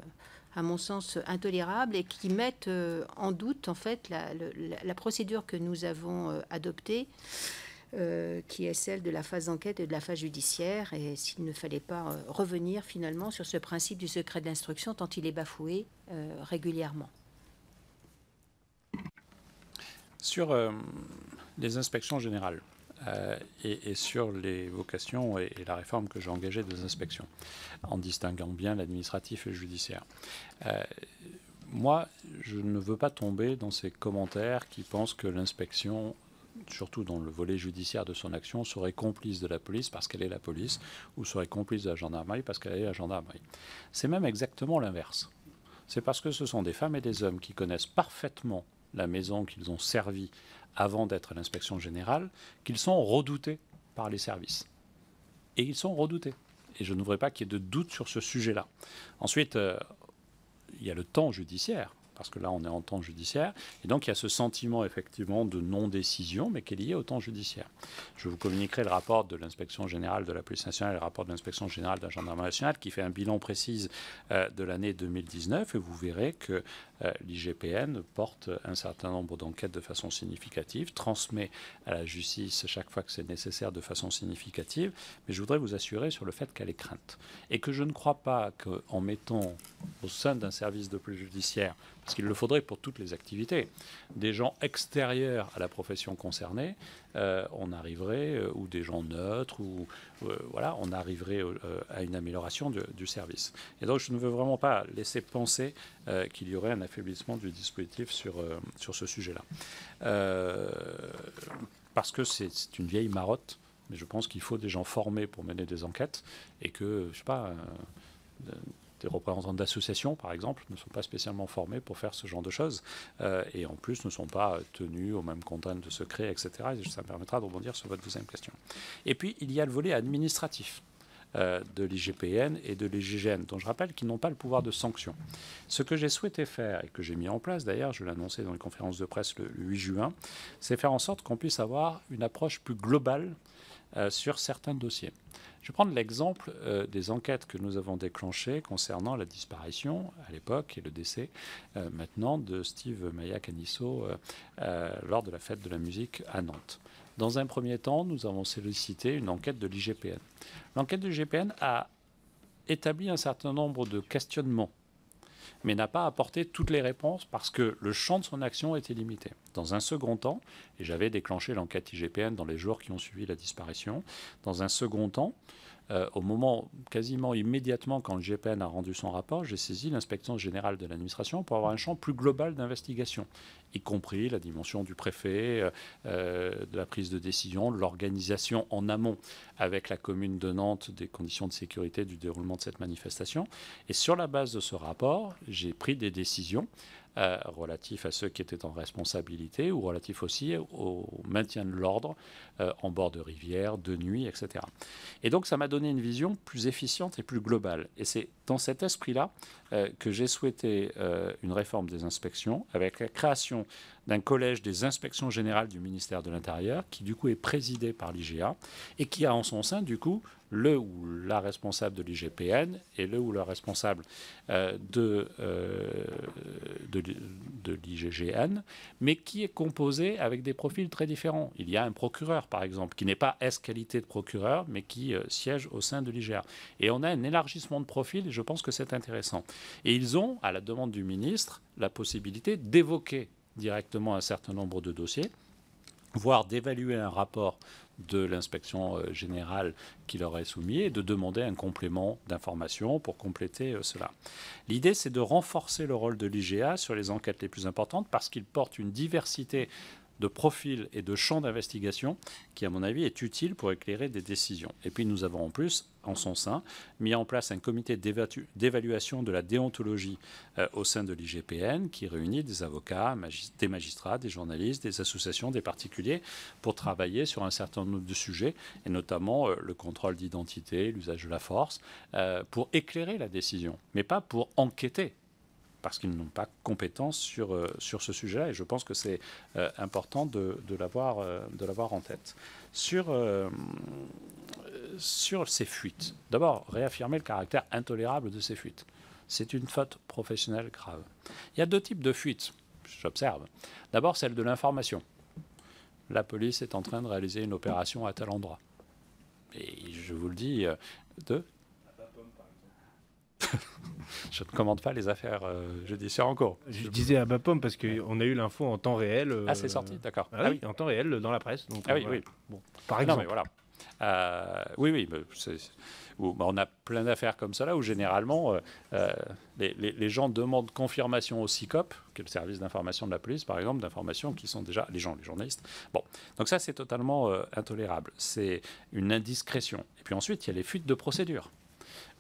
à mon sens, euh, intolérable et qui mettent euh, en doute, en fait, la, procédure que nous avons euh, adoptée. qui est celle de la phase d'enquête et de la phase judiciaire, et s'il ne fallait pas revenir finalement sur ce principe du secret d'instruction, tant il est bafoué régulièrement. Sur les inspections générales, euh, et, sur les vocations et, la réforme que j'ai engagée des inspections, en distinguant bien l'administratif et le judiciaire. Euh, moi, je ne veux pas tomber dans ces commentaires qui pensent que l'inspection surtout dans le volet judiciaire de son action, serait complice de la police parce qu'elle est la police, ou serait complice de la gendarmerie parce qu'elle est la gendarmerie. C'est même exactement l'inverse. C'est parce que ce sont des femmes et des hommes qui connaissent parfaitement la maison qu'ils ont servie avant d'être l'inspection générale, qu'ils sont redoutés par les services. Et ils sont redoutés. Et je ne pas qu'il y ait de doute sur ce sujet-là. Ensuite, euh, il y a le temps judiciaire parce que là, on est en temps judiciaire. Et donc, il y a ce sentiment, effectivement, de non-décision, mais qui est lié au temps judiciaire. Je vous communiquerai le rapport de l'inspection générale de la police nationale et le rapport de l'inspection générale de la gendarmerie qui fait un bilan précis euh, de l'année 2019. Et vous verrez que euh, l'IGPN porte un certain nombre d'enquêtes de façon significative, transmet à la justice chaque fois que c'est nécessaire de façon significative. Mais je voudrais vous assurer sur le fait qu'elle est crainte. Et que je ne crois pas qu'en mettant au sein d'un service de police judiciaire parce qu'il le faudrait pour toutes les activités, des gens extérieurs à la profession concernée, euh, on arriverait, euh, ou des gens neutres, ou euh, voilà, on arriverait à une amélioration du, service. Et donc je ne veux vraiment pas laisser penser qu'il y aurait un affaiblissement du dispositif sur, sur ce sujet-là. parce que c'est une vieille marotte, mais je pense qu'il faut des gens formés pour mener des enquêtes, et que, je ne sais pas les représentants d'associations, par exemple, ne sont pas spécialement formés pour faire ce genre de choses, euh, et en plus ne sont pas tenus aux mêmes contraintes de secret, etc. Et ça me permettra de rebondir sur votre deuxième question. Et puis, il y a le volet administratif euh, de l'IGPN et de l'IGGN, dont je rappelle qu'ils n'ont pas le pouvoir de sanction. Ce que j'ai souhaité faire, et que j'ai mis en place d'ailleurs, je l'ai annoncé dans les conférences de presse le, 8 juin, c'est faire en sorte qu'on puisse avoir une approche plus globale euh, sur certains dossiers. Je vais prendre l'exemple euh, des enquêtes que nous avons déclenchées concernant la disparition à l'époque et le décès euh, maintenant de Steve Maya Canisso lors de la fête de la musique à Nantes. Dans un premier temps, nous avons sollicité une enquête de l'IGPN. L'enquête de l'IGPN a établi un certain nombre de questionnements mais n'a pas apporté toutes les réponses parce que le champ de son action était limité. Dans un second temps, et j'avais déclenché l'enquête IGPN dans les jours qui ont suivi la disparition, dans un second temps, euh, au moment, quasiment immédiatement, quand le GPN a rendu son rapport, j'ai saisi l'inspection générale de l'administration pour avoir un champ plus global d'investigation, y compris la dimension du préfet, euh, euh, de la prise de décision, de l'organisation en amont avec la commune de Nantes des conditions de sécurité du déroulement de cette manifestation. Et sur la base de ce rapport, j'ai pris des décisions euh, relatif à ceux qui étaient en responsabilité ou relatif aussi au maintien de l'ordre euh, en bord de rivière, de nuit, etc. Et donc ça m'a donné une vision plus efficiente et plus globale. Et c'est dans cet esprit-là euh, que j'ai souhaité une réforme des inspections avec la création d'un collège des inspections générales du ministère de l'Intérieur, qui du coup est présidé par l'IGA et qui a en son sein du coup le ou la responsable de l'IGPN et le ou la responsable euh, de, euh, de, l'IGGN, mais qui est composé avec des profils très différents. Il y a un procureur, par exemple, qui n'est pas S qualité de procureur, mais qui euh, siège au sein de l'IGA. Et on a un élargissement de profil, et je pense que c'est intéressant. Et ils ont, à la demande du ministre, la possibilité d'évoquer directement un certain nombre de dossiers, voire d'évaluer un rapport de l'inspection euh, générale qui leur est soumis et de demander un complément d'information pour compléter euh, cela. L'idée, c'est de renforcer le rôle de l'IGA sur les enquêtes les plus importantes parce qu'il porte une diversité de profil et de champs d'investigation qui, à mon avis, est utile pour éclairer des décisions. Et puis nous avons en plus, en son sein, mis en place un comité d'évaluation de la déontologie euh, au sein de l'IGPN qui réunit des avocats, des magistrats, des journalistes, des associations, des particuliers pour travailler sur un certain nombre de sujets, et notamment euh, le contrôle d'identité, l'usage de la force, euh, pour éclairer la décision, mais pas pour enquêter parce qu'ils n'ont pas compétence sur, euh, sur ce sujet Et je pense que c'est euh, important de, euh, de l'avoir en tête. Sur, sur ces fuites, d'abord, réaffirmer le caractère intolérable de ces fuites. C'est une faute professionnelle grave. Il y a deux types de fuites, j'observe. D'abord, celle de l'information. La police est en train de réaliser une opération à tel endroit. Et je vous le dis, de je ne commande pas les affaires je euh, judiciaires en cours. Je, disais à pomme parce qu'on a eu l'info en temps réel. Euh, ah, c'est sorti, d'accord. Ah, ah oui, en temps réel euh, dans la presse. ah oui, oui. Bon, par exemple. voilà. oui, oui. Bah, on a plein d'affaires comme ça où généralement les, les, gens demandent confirmation au CICOP, qui est le service d'information de la police, par exemple, d'informations qui sont déjà les gens, les journalistes. Bon, donc ça c'est totalement intolérable. C'est une indiscrétion. Et puis ensuite il y a les fuites de procédure.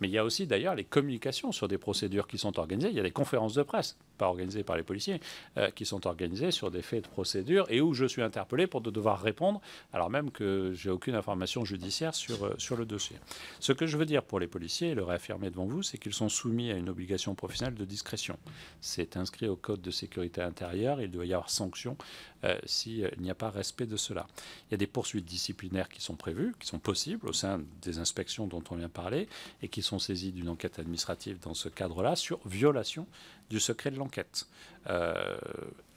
Mais il y a aussi d'ailleurs les communications sur des procédures qui sont organisées. Il y a des conférences de presse, pas organisées par les policiers, euh, qui sont organisées sur des faits de procédure et où je suis interpellé pour devoir répondre, alors même que j'ai aucune information judiciaire sur, euh, sur le dossier. Ce que je veux dire pour les policiers, et le réaffirmer devant vous, c'est qu'ils sont soumis à une obligation professionnelle de discrétion. C'est inscrit au Code de sécurité intérieure. Il doit y avoir sanction euh, s'il n'y a pas respect de cela. Il y a des poursuites disciplinaires qui sont prévues, qui sont possibles au sein des inspections dont on vient parler et qui sont sont saisis d'une enquête administrative dans ce cadre-là sur violation du secret de l'enquête. Euh,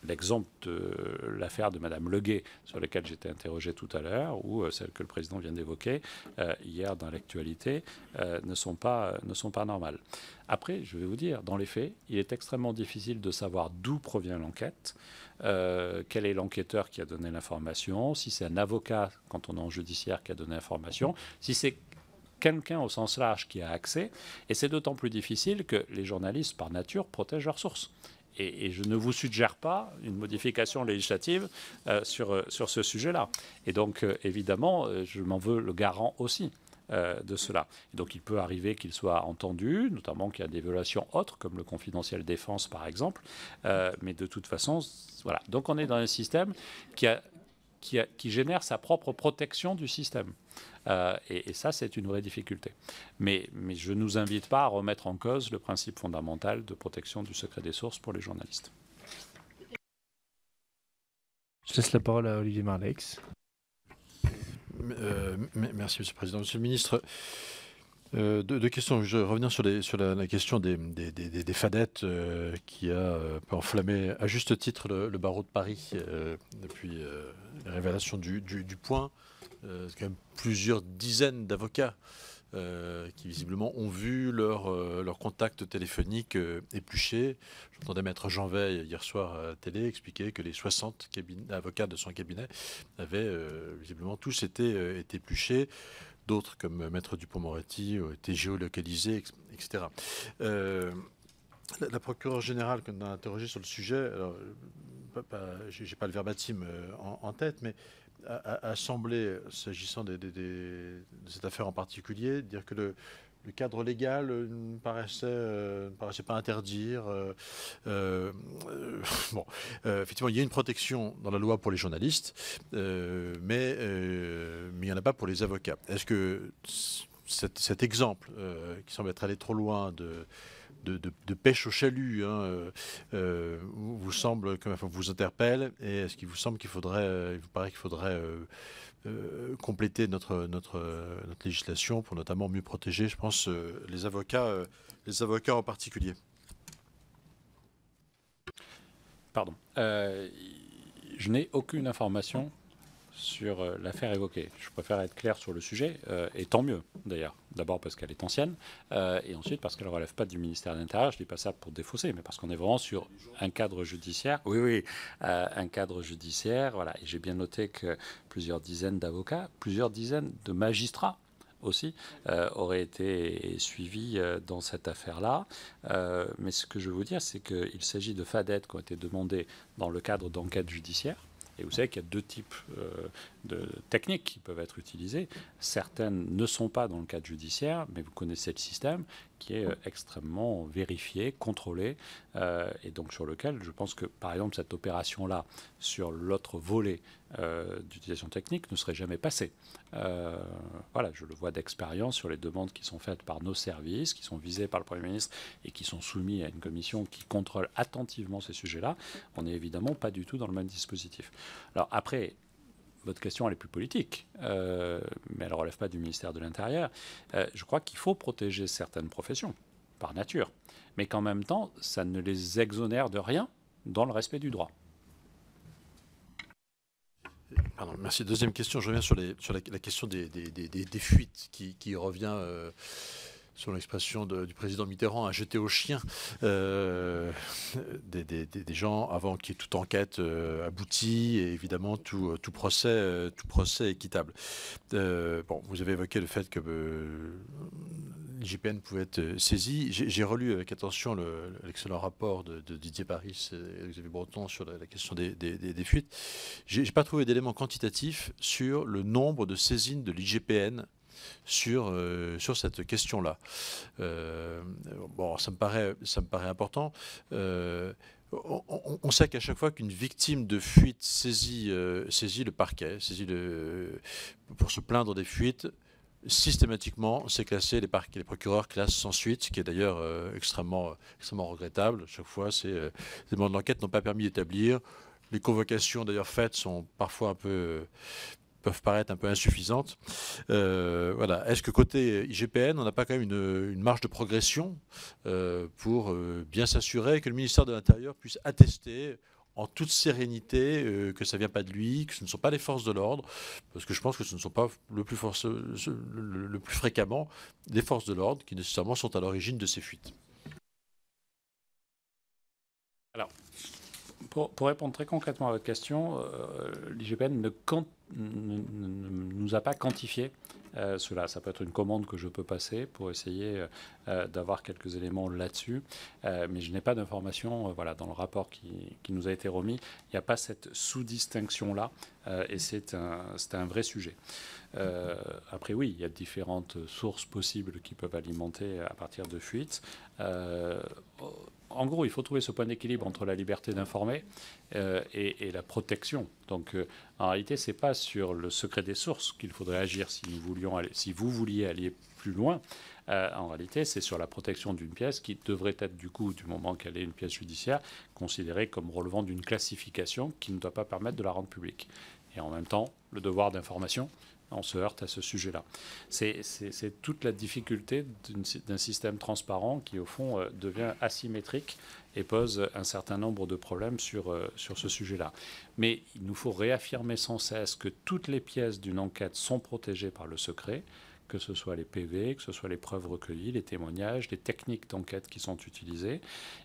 l'exemple de l'affaire de Mme Leguet, sur laquelle j'étais interrogé tout à l'heure, ou euh, celle que le président vient d'évoquer euh, hier dans l'actualité, ne, sont pas, ne sont pas normales. Après, je vais vous dire, dans les faits, il est extrêmement difficile de savoir d'où provient l'enquête, quel est l'enquêteur qui a donné l'information, si c'est un avocat, quand on est en judiciaire, qui a donné l'information, si c'est quelqu'un au sens large qui a accès. Et c'est d'autant plus difficile que les journalistes, par nature, protègent leurs sources. Et, je ne vous suggère pas une modification législative euh, sur, euh, sur ce sujet-là. Et donc, euh, évidemment, je m'en veux le garant aussi. de cela. Et donc il peut arriver qu'il soit entendu, notamment qu'il y a des violations autres, comme le confidentiel défense par exemple, mais de toute façon, voilà. Donc on est dans un système qui, a, qui, qui génère sa propre protection du système. Euh, et, ça, c'est une vraie difficulté. Mais, je ne nous invite pas à remettre en cause le principe fondamental de protection du secret des sources pour les journalistes. Je laisse la parole à Olivier Marlex. Euh, merci, Monsieur le Président. Monsieur le Ministre, euh, deux, questions. Je vais revenir sur, sur la, question des, fadettes qui a enflammé à juste titre le, barreau de Paris depuis la révélation du point euh, quand même plusieurs dizaines d'avocats euh, qui visiblement ont vu leur, euh, leur contact téléphonique euh, épluché. J'entendais maître Jean hier soir à la télé expliquer que les 60 avocats de son cabinet avaient visiblement tous été, été épluchés. D'autres, comme maître Dupont-Moretti, ont été géolocalisés, etc. La, procureure générale qu'on a interrogée sur le sujet, je j'ai pas le verbatim en tête, mais a, s'agissant des, de cette affaire en particulier, dire que le, cadre légal ne euh, paraissait, euh, paraissait pas interdire. Euh, bon, effectivement, il y a une protection dans la loi pour les journalistes, mais, il n'y en a pas pour les avocats. Est-ce que cet exemple, qui semble être allé trop loin de de, pêche au chalut hein, euh, euh, vous semble, vous interpelle et est-ce qu'il vous semble qu'il faudrait, euh, il vous paraît qu'il faudrait compléter notre, notre, notre législation pour notamment mieux protéger, je pense, les avocats, les avocats en particulier. Pardon. je n'ai aucune information sur euh, l'affaire évoquée. Je préfère être clair sur le sujet, euh, et tant mieux d'ailleurs. D'abord parce qu'elle est ancienne, euh, et ensuite parce qu'elle ne relève pas du ministère de l'Intérieur. Je ne dis pas ça pour défausser, mais parce qu'on est vraiment sur un cadre judiciaire. Oui, oui, un cadre judiciaire. Voilà. Et j'ai bien noté que plusieurs dizaines d'avocats, plusieurs dizaines de magistrats aussi auraient été suivis dans cette affaire-là. mais ce que je veux vous dire, c'est qu'il s'agit de fadettes qui ont été demandées dans le cadre d'enquêtes judiciaires et vous savez qu'il y a deux types euh, de techniques qui peuvent être utilisées. Certaines ne sont pas dans le cadre judiciaire, mais vous connaissez le système, qui est euh, extrêmement vérifié, contrôlé, euh, et donc sur lequel je pense que, par exemple, cette opération-là, sur l'autre volet euh, d'utilisation technique, ne serait jamais passée. voilà, je le vois d'expérience sur les demandes qui sont faites par nos services, qui sont visées par le Premier ministre et qui sont soumises à une commission qui contrôle attentivement ces sujets-là. On n'est évidemment pas du tout dans le même dispositif. Alors après, votre question, elle est plus politique, euh, mais elle ne relève pas du ministère de l'Intérieur. Euh, je crois qu'il faut protéger certaines professions, par nature, mais qu'en même temps, ça ne les exonère de rien dans le respect du droit. Pardon, merci. Deuxième question, je reviens sur, la, question des, fuites qui, revient. Euh, selon l'expression du président Mitterrand, a jeté aux chien euh, des, gens avant qu'il y ait toute enquête aboutisse euh, aboutie et évidemment tout, euh, procès, tout procès équitable. bon, vous avez évoqué le fait que l'IGPN pouvait être saisie. J'ai relu avec attention l'excellent rapport de, Didier Paris et Xavier Breton sur la, question des, fuites. Je n'ai pas trouvé d'éléments quantitatifs sur le nombre de saisines de l'IGPN sur, euh, sur cette question-là. Euh, bon, ça me paraît, ça me paraît important. Euh, on, sait qu'à chaque fois qu'une victime de fuite saisit, le parquet, pour se plaindre des fuites, systématiquement, c'est classé, les, les, procureurs classent sans suite, ce qui est d'ailleurs extrêmement, extrêmement regrettable. chaque fois, les demandes d'enquête n'ont pas permis d'établir. Les convocations d'ailleurs faites sont parfois un peu peuvent paraître un peu insuffisantes. Euh, voilà. Est-ce que côté IGPN, on n'a pas quand même une, marge de progression euh, pour euh, bien s'assurer que le ministère de l'Intérieur puisse attester en toute sérénité que ça vient pas de lui, que ce ne sont pas les forces de l'ordre, parce que je pense que ce ne sont pas le plus, plus fréquemment les forces de l'ordre qui nécessairement sont à l'origine de ces fuites. Alors, pour, répondre très concrètement à votre question, euh, l'IGPN ne, nous a pas quantifié euh, cela. Ça peut être une commande que je peux passer pour essayer euh, d'avoir quelques éléments là-dessus, mais je n'ai pas d'informations. voilà, dans le rapport qui, nous a été remis, il n'y a pas cette sous-distinction-là, et c'est un, vrai sujet. après, oui, il y a différentes sources possibles qui peuvent alimenter à partir de fuites en gros, il faut trouver ce point d'équilibre entre la liberté d'informer euh, et, la protection. Donc, euh, en réalité, c'est pas sur le secret des sources qu'il faudrait agir si nous voulions si vous vouliez aller plus loin. Euh, en réalité, c'est sur la protection d'une pièce qui devrait être, du coup, du moment qu'elle est une pièce judiciaire, considérée comme relevant d'une classification qui ne doit pas permettre de la rendre publique. Et en même temps, le devoir d'information, on se heurte à ce sujet-là. C'est toute la difficulté d'un système transparent qui, au fond, euh, devient asymétrique et pose un certain nombre de problèmes euh, sur ce sujet-là. Mais il nous faut réaffirmer sans cesse que toutes les pièces d'une enquête sont protégées par le secret, que ce soit les PV, que ce soit les preuves recueillies, les témoignages, les techniques d'enquête qui sont utilisées,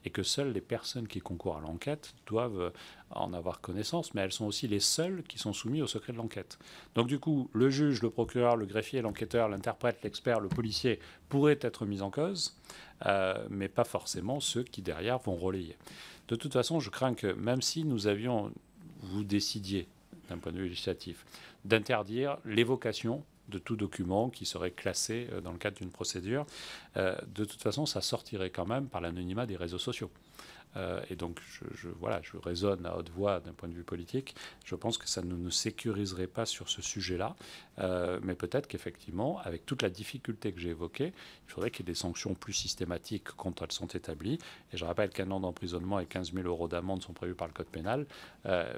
et que seules les personnes qui concourent à l'enquête doivent en avoir connaissance, mais elles sont aussi les seules qui sont soumises au secret de l'enquête. Donc du coup, le juge, le procureur, le greffier, l'enquêteur, l'interprète, l'expert, le policier pourraient être mis en cause, euh, mais pas forcément ceux qui derrière vont relayer. De toute façon, je crains que même si nous avions, vous décidiez d'un point de vue législatif, d'interdire l'évocation de tout document qui serait classé euh, dans le cadre d'une procédure. Euh, de toute façon, ça sortirait quand même par l'anonymat des réseaux sociaux. Euh, et donc, je, je, voilà, je raisonne à haute voix d'un point de vue politique. Je pense que ça ne nous sécuriserait pas sur ce sujet-là. mais peut-être qu'effectivement, avec toute la difficulté que j'ai évoquée, il faudrait qu'il y ait des sanctions plus systématiques quand elles sont établies. Et je rappelle qu'un an d'emprisonnement et 15 000 euros d'amende sont prévus par le Code pénal.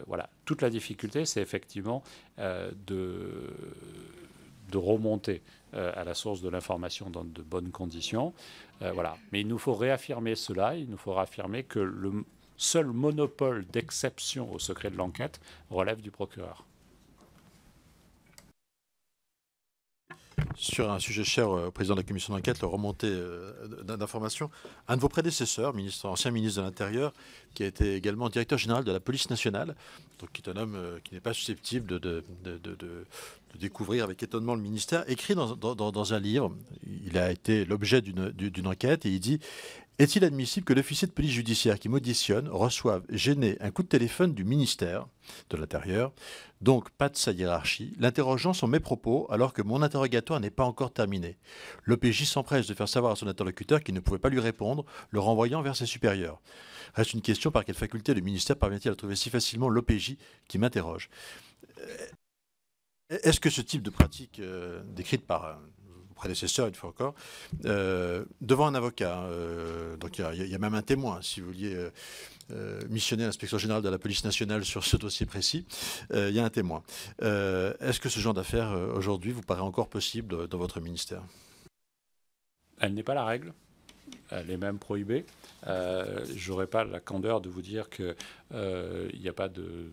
voilà, toute la difficulté, c'est effectivement de de remonter euh, à la source de l'information dans de bonnes conditions. Euh, voilà. Mais il nous faut réaffirmer cela, il nous faut réaffirmer que le seul monopole d'exception au secret de l'enquête relève du procureur. Sur un sujet cher au président de la commission d'enquête, la remontée euh, d'informations, un de vos prédécesseurs, ministre, ancien ministre de l'Intérieur, qui a été également directeur général de la police nationale, donc qui est un homme qui n'est pas susceptible de découvrir avec étonnement le ministère, écrit dans, dans un livre. Il a été l'objet d'une enquête et il dit Est-il admissible que l'officier de police judiciaire qui m'auditionne reçoive gêné un coup de téléphone du ministère de l'Intérieur Donc, pas de sa hiérarchie, l'interrogeant sur mes propos alors que mon interrogatoire n'est pas encore terminé. L'OPJ s'empresse de faire savoir à son interlocuteur qu'il ne pouvait pas lui répondre, le renvoyant vers ses supérieurs. Reste une question par quelle faculté le ministère parvient-il à trouver si facilement l'OPJ qui m'interroge est-ce que ce type de pratique euh, décrite par euh, vos prédécesseurs, une fois encore, euh, devant un avocat, donc il y, a même un témoin, si vous vouliez missionner l'inspection générale de la police nationale sur ce dossier précis, il y a un témoin. Est-ce que ce genre d'affaire aujourd'hui, vous paraît encore possible dans votre ministère Elle n'est pas la règle elle est même prohibée. Je n'aurais pas la candeur de vous dire que il euh, n'y a pas de,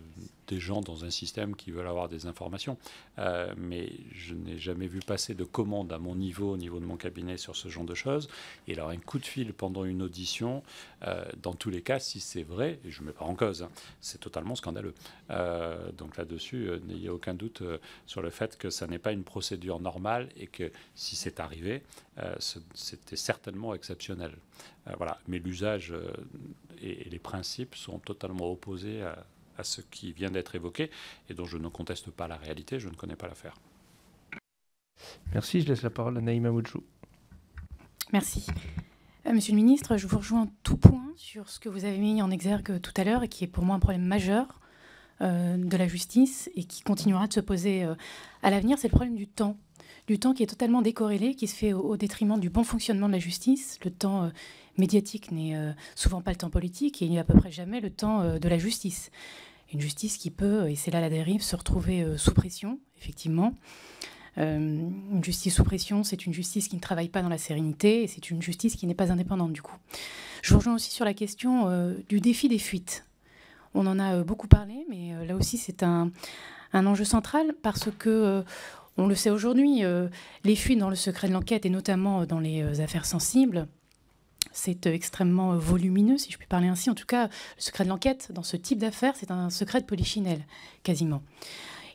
des gens dans un système qui veulent avoir des informations. Euh, mais je n'ai jamais vu passer de commande à mon niveau, au niveau de mon cabinet, sur ce genre de choses. Et alors, un coup de fil pendant une audition, euh, dans tous les cas, si c'est vrai, et je ne mets pas en cause, hein, c'est totalement scandaleux. donc là-dessus, n'ayez aucun doute sur le fait que ça n'est pas une procédure normale et que si c'est arrivé, c'était certainement exceptionnel. voilà. Mais l'usage et, les principes sont totalement opposés à, ce qui vient d'être évoqué et dont je ne conteste pas la réalité, je ne connais pas l'affaire. Merci, je laisse la parole à Naïma Moudjou. Merci. Euh, Monsieur le ministre, je vous rejoins en tout point sur ce que vous avez mis en exergue tout à l'heure et qui est pour moi un problème majeur euh, de la justice et qui continuera de se poser euh, à l'avenir, c'est le problème du temps. Du temps qui est totalement décorrélé, qui se fait au, détriment du bon fonctionnement de la justice, le temps médiatique n'est euh, souvent pas le temps politique et il n'y a à peu près jamais le temps euh, de la justice. Une justice qui peut, et c'est là la dérive, se retrouver euh, sous pression, effectivement. une justice sous pression, c'est une justice qui ne travaille pas dans la sérénité et c'est une justice qui n'est pas indépendante du coup. Je rejoins aussi sur la question du défi des fuites. On en a beaucoup parlé, mais là aussi c'est un, un, enjeu central parce que on le sait aujourd'hui, les fuites dans le secret de l'enquête et notamment dans les affaires sensibles c'est euh, extrêmement euh, volumineux, si je puis parler ainsi. En tout cas, le secret de l'enquête dans ce type d'affaires, c'est un secret de polichinelle, quasiment.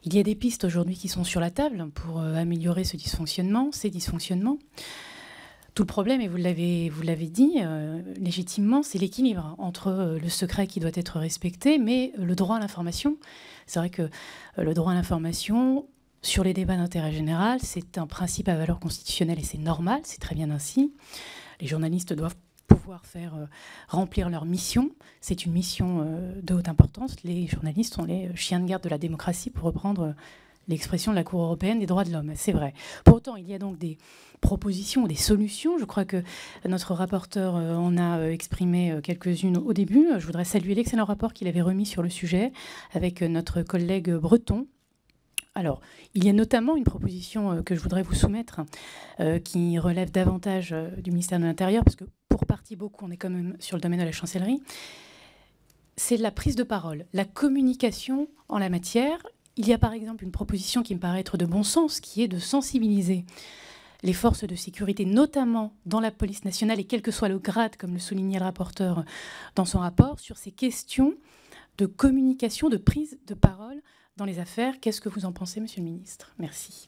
Il y a des pistes aujourd'hui qui sont sur la table pour euh, améliorer ce dysfonctionnement, ces dysfonctionnements. Tout le problème, et vous l'avez, vous l'avez dit légitimement, c'est l'équilibre entre le secret qui doit être respecté, mais le droit à l'information. C'est vrai que le droit à l'information sur les débats d'intérêt général, c'est un principe à valeur constitutionnelle et c'est normal, c'est très bien ainsi les journalistes doivent pouvoir faire euh, remplir leur mission. C'est une mission euh, de haute importance. Les journalistes sont les euh, chiens de garde de la démocratie, pour reprendre l'expression de la Cour européenne des droits de l'homme. C'est vrai. Pour autant, il y a donc des propositions, des solutions. Je crois que notre rapporteur en a exprimé quelques-unes au début. Je voudrais saluer l'excellent rapport qu'il avait remis sur le sujet avec notre collègue breton, alors, il y a notamment une proposition euh, que je voudrais vous soumettre euh, qui relève davantage euh, du ministère de l'Intérieur, parce que pour partie beaucoup, on est quand même sur le domaine de la chancellerie. C'est la prise de parole, la communication en la matière. Il y a par exemple une proposition qui me paraît être de bon sens, qui est de sensibiliser les forces de sécurité, notamment dans la police nationale, et quel que soit le grade, comme le soulignait le rapporteur dans son rapport, sur ces questions de communication, de prise de parole dans les affaires. Qu'est-ce que vous en pensez, Monsieur le Ministre Merci.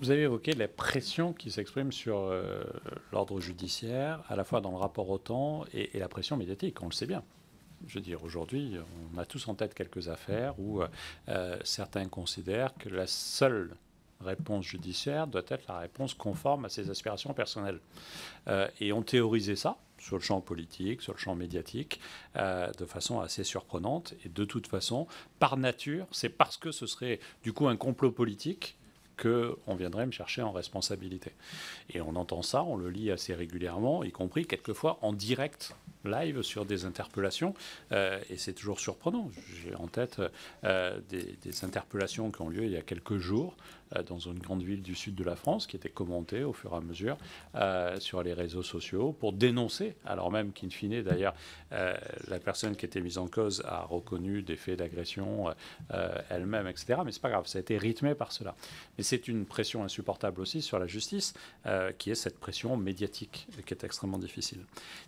Vous avez évoqué la pression qui s'exprime sur euh, l'ordre judiciaire, à la fois dans le rapport au temps et, la pression médiatique, on le sait bien. Je veux dire, aujourd'hui, on a tous en tête quelques affaires où euh, certains considèrent que la seule réponse judiciaire doit être la réponse conforme à ses aspirations personnelles. Euh, et on théorisait ça, sur le champ politique, sur le champ médiatique, euh, de façon assez surprenante. Et de toute façon, par nature, c'est parce que ce serait du coup un complot politique qu'on viendrait me chercher en responsabilité. Et on entend ça, on le lit assez régulièrement, y compris quelquefois en direct live sur des interpellations, euh, et c'est toujours surprenant. J'ai en tête euh, des, interpellations qui ont lieu il y a quelques jours euh, dans une grande ville du sud de la France qui était commentée au fur et à mesure euh, sur les réseaux sociaux pour dénoncer, alors même qu'in fine, d'ailleurs, euh, la personne qui était mise en cause a reconnu des faits d'agression elle-même, etc. Mais c'est pas grave, ça a été rythmé par cela. Mais c'est une pression insupportable aussi sur la justice, qui est cette pression médiatique qui est extrêmement difficile.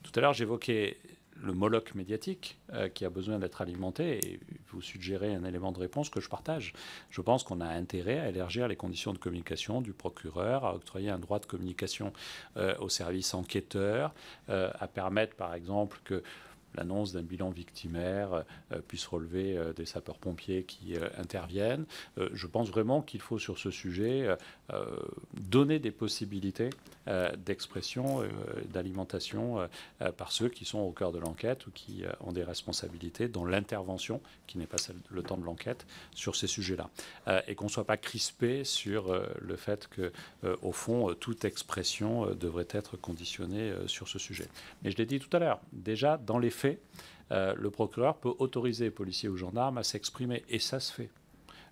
Tout à l'heure, j'évoquais le Moloch médiatique euh, qui a besoin d'être alimenté. Et vous suggérez un élément de réponse que je partage. Je pense qu'on a intérêt à élargir les conditions de communication du procureur, à octroyer un droit de communication euh, au aux services enquêteurs, euh, à permettre par exemple que l'annonce d'un bilan victimaire puisse relever des sapeurs-pompiers qui interviennent. je pense vraiment qu'il faut sur ce sujet donner des possibilités euh, d'expression, euh, d'alimentation euh, par ceux qui sont au cœur de l'enquête ou qui ont des responsabilités dans l'intervention, qui n'est pas le temps de l'enquête, sur ces sujets-là. et qu'on ne soit pas crispé sur le fait que, au fond, toute expression devrait être conditionnée sur ce sujet. Mais je l'ai dit tout à l'heure, déjà, dans les faits, le procureur peut autoriser policiers ou gendarmes à s'exprimer, et ça se fait.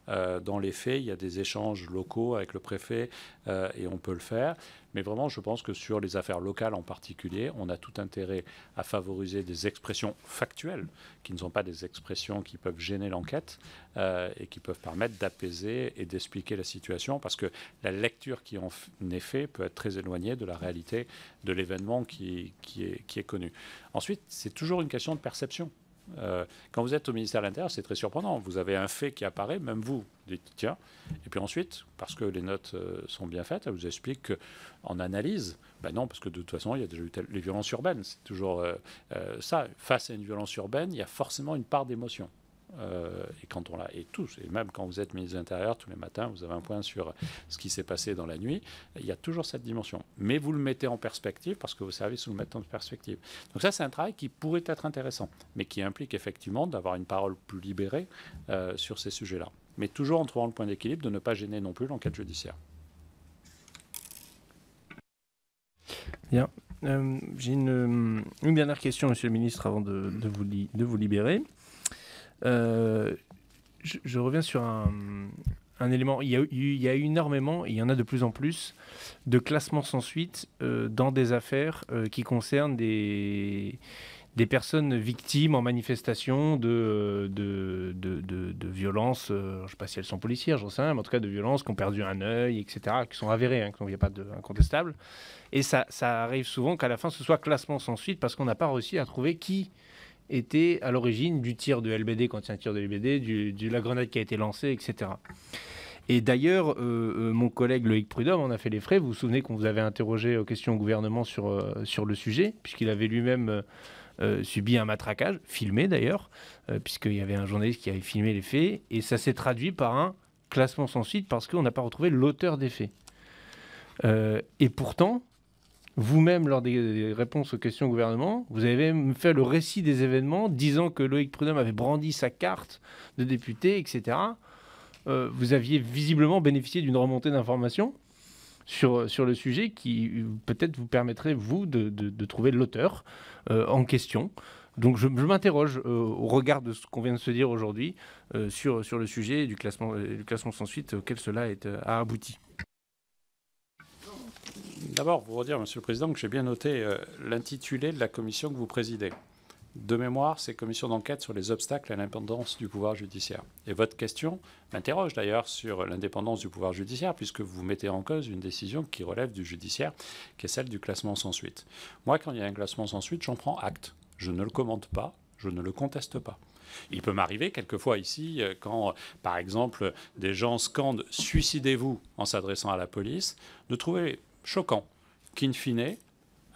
Euh, dans les faits, il y a des échanges locaux avec le préfet euh, et on peut le faire. Mais vraiment, je pense que sur les affaires locales en particulier, on a tout intérêt à favoriser des expressions factuelles, qui ne sont pas des expressions qui peuvent gêner l'enquête euh, et qui peuvent permettre d'apaiser et d'expliquer la situation, parce que la lecture qui en est faite peut être très éloignée de la réalité de l'événement qui est connu. Ensuite, c'est toujours une question de perception. Euh, quand vous êtes au ministère de l'Intérieur, c'est très surprenant. Vous avez un fait qui apparaît, même vous, dites tiens. Et puis ensuite, parce que les notes euh, sont bien faites, elles vous expliquent qu'en analyse, ben non, parce que de toute façon, il y a déjà eu les violences urbaines. C'est toujours euh, ça. Face à une violence urbaine, il y a forcément une part d'émotion. Euh, et quand on l'a, et tous, et même quand vous êtes ministre de l'Intérieur, tous les matins, vous avez un point sur ce qui s'est passé dans la nuit, il y a toujours cette dimension. Mais vous le mettez en perspective parce que vos services vous le mettent en perspective. Donc ça, c'est un travail qui pourrait être intéressant, mais qui implique effectivement d'avoir une parole plus libérée euh, sur ces sujets-là. Mais toujours en trouvant le point d'équilibre de ne pas gêner non plus l'enquête judiciaire. Bien. Euh, j'ai une, dernière question, Monsieur le Ministre, avant de, vous, de vous libérer. Euh, je, reviens sur un, élément. Il y, a, énormément, il y en a de plus en plus, de classements sans suite euh, dans des affaires euh, qui concernent des, des personnes victimes en manifestation de, de, violences, je ne sais pas si elles sont policières, j'en sais rien, mais en tout cas de violences qui ont perdu un œil, etc., qui sont avérées, hein, qu'il n'y a pas de Et ça, ça arrive souvent qu'à la fin, ce soit classement sans suite parce qu'on n'a pas réussi à trouver qui était à l'origine du tir de LBD quand il un tir de LBD, du, de la grenade qui a été lancée, etc. Et d'ailleurs, euh, euh, mon collègue Loïc Prudhomme en a fait les frais. Vous vous souvenez qu'on vous avait interrogé aux questions au gouvernement sur, euh, sur le sujet, puisqu'il avait lui-même subi un matraquage, filmé d'ailleurs, puisqu'il y avait un journaliste qui avait filmé les faits. Et ça s'est traduit par un classement sans suite parce qu'on n'a pas retrouvé l'auteur des faits. et pourtant, vous-même, lors des réponses aux questions au gouvernement, vous avez même fait le récit des événements, disant que Loïc Prudhomme avait brandi sa carte de député, etc. Euh, vous aviez visiblement bénéficié d'une remontée d'informations sur, le sujet qui peut-être vous permettrait, vous, de, de, trouver l'auteur euh, en question. Donc je, m'interroge euh, au regard de ce qu'on vient de se dire aujourd'hui sur, le sujet du classement, du classement sans suite auquel cela a abouti. D'abord, pour vous dire, Monsieur le Président, que j'ai bien noté euh, l'intitulé de la commission que vous présidez. De mémoire, c'est commission d'enquête sur les obstacles à l'indépendance du pouvoir judiciaire. Et votre question m'interroge d'ailleurs sur l'indépendance du pouvoir judiciaire, puisque vous mettez en cause une décision qui relève du judiciaire, qui est celle du classement sans suite. Moi, quand il y a un classement sans suite, j'en prends acte. Je ne le commande pas, je ne le conteste pas. Il peut m'arriver quelquefois ici, euh, quand par exemple des gens scandent Suicidez-vous en s'adressant à la police, de trouver choquant qu'in fine,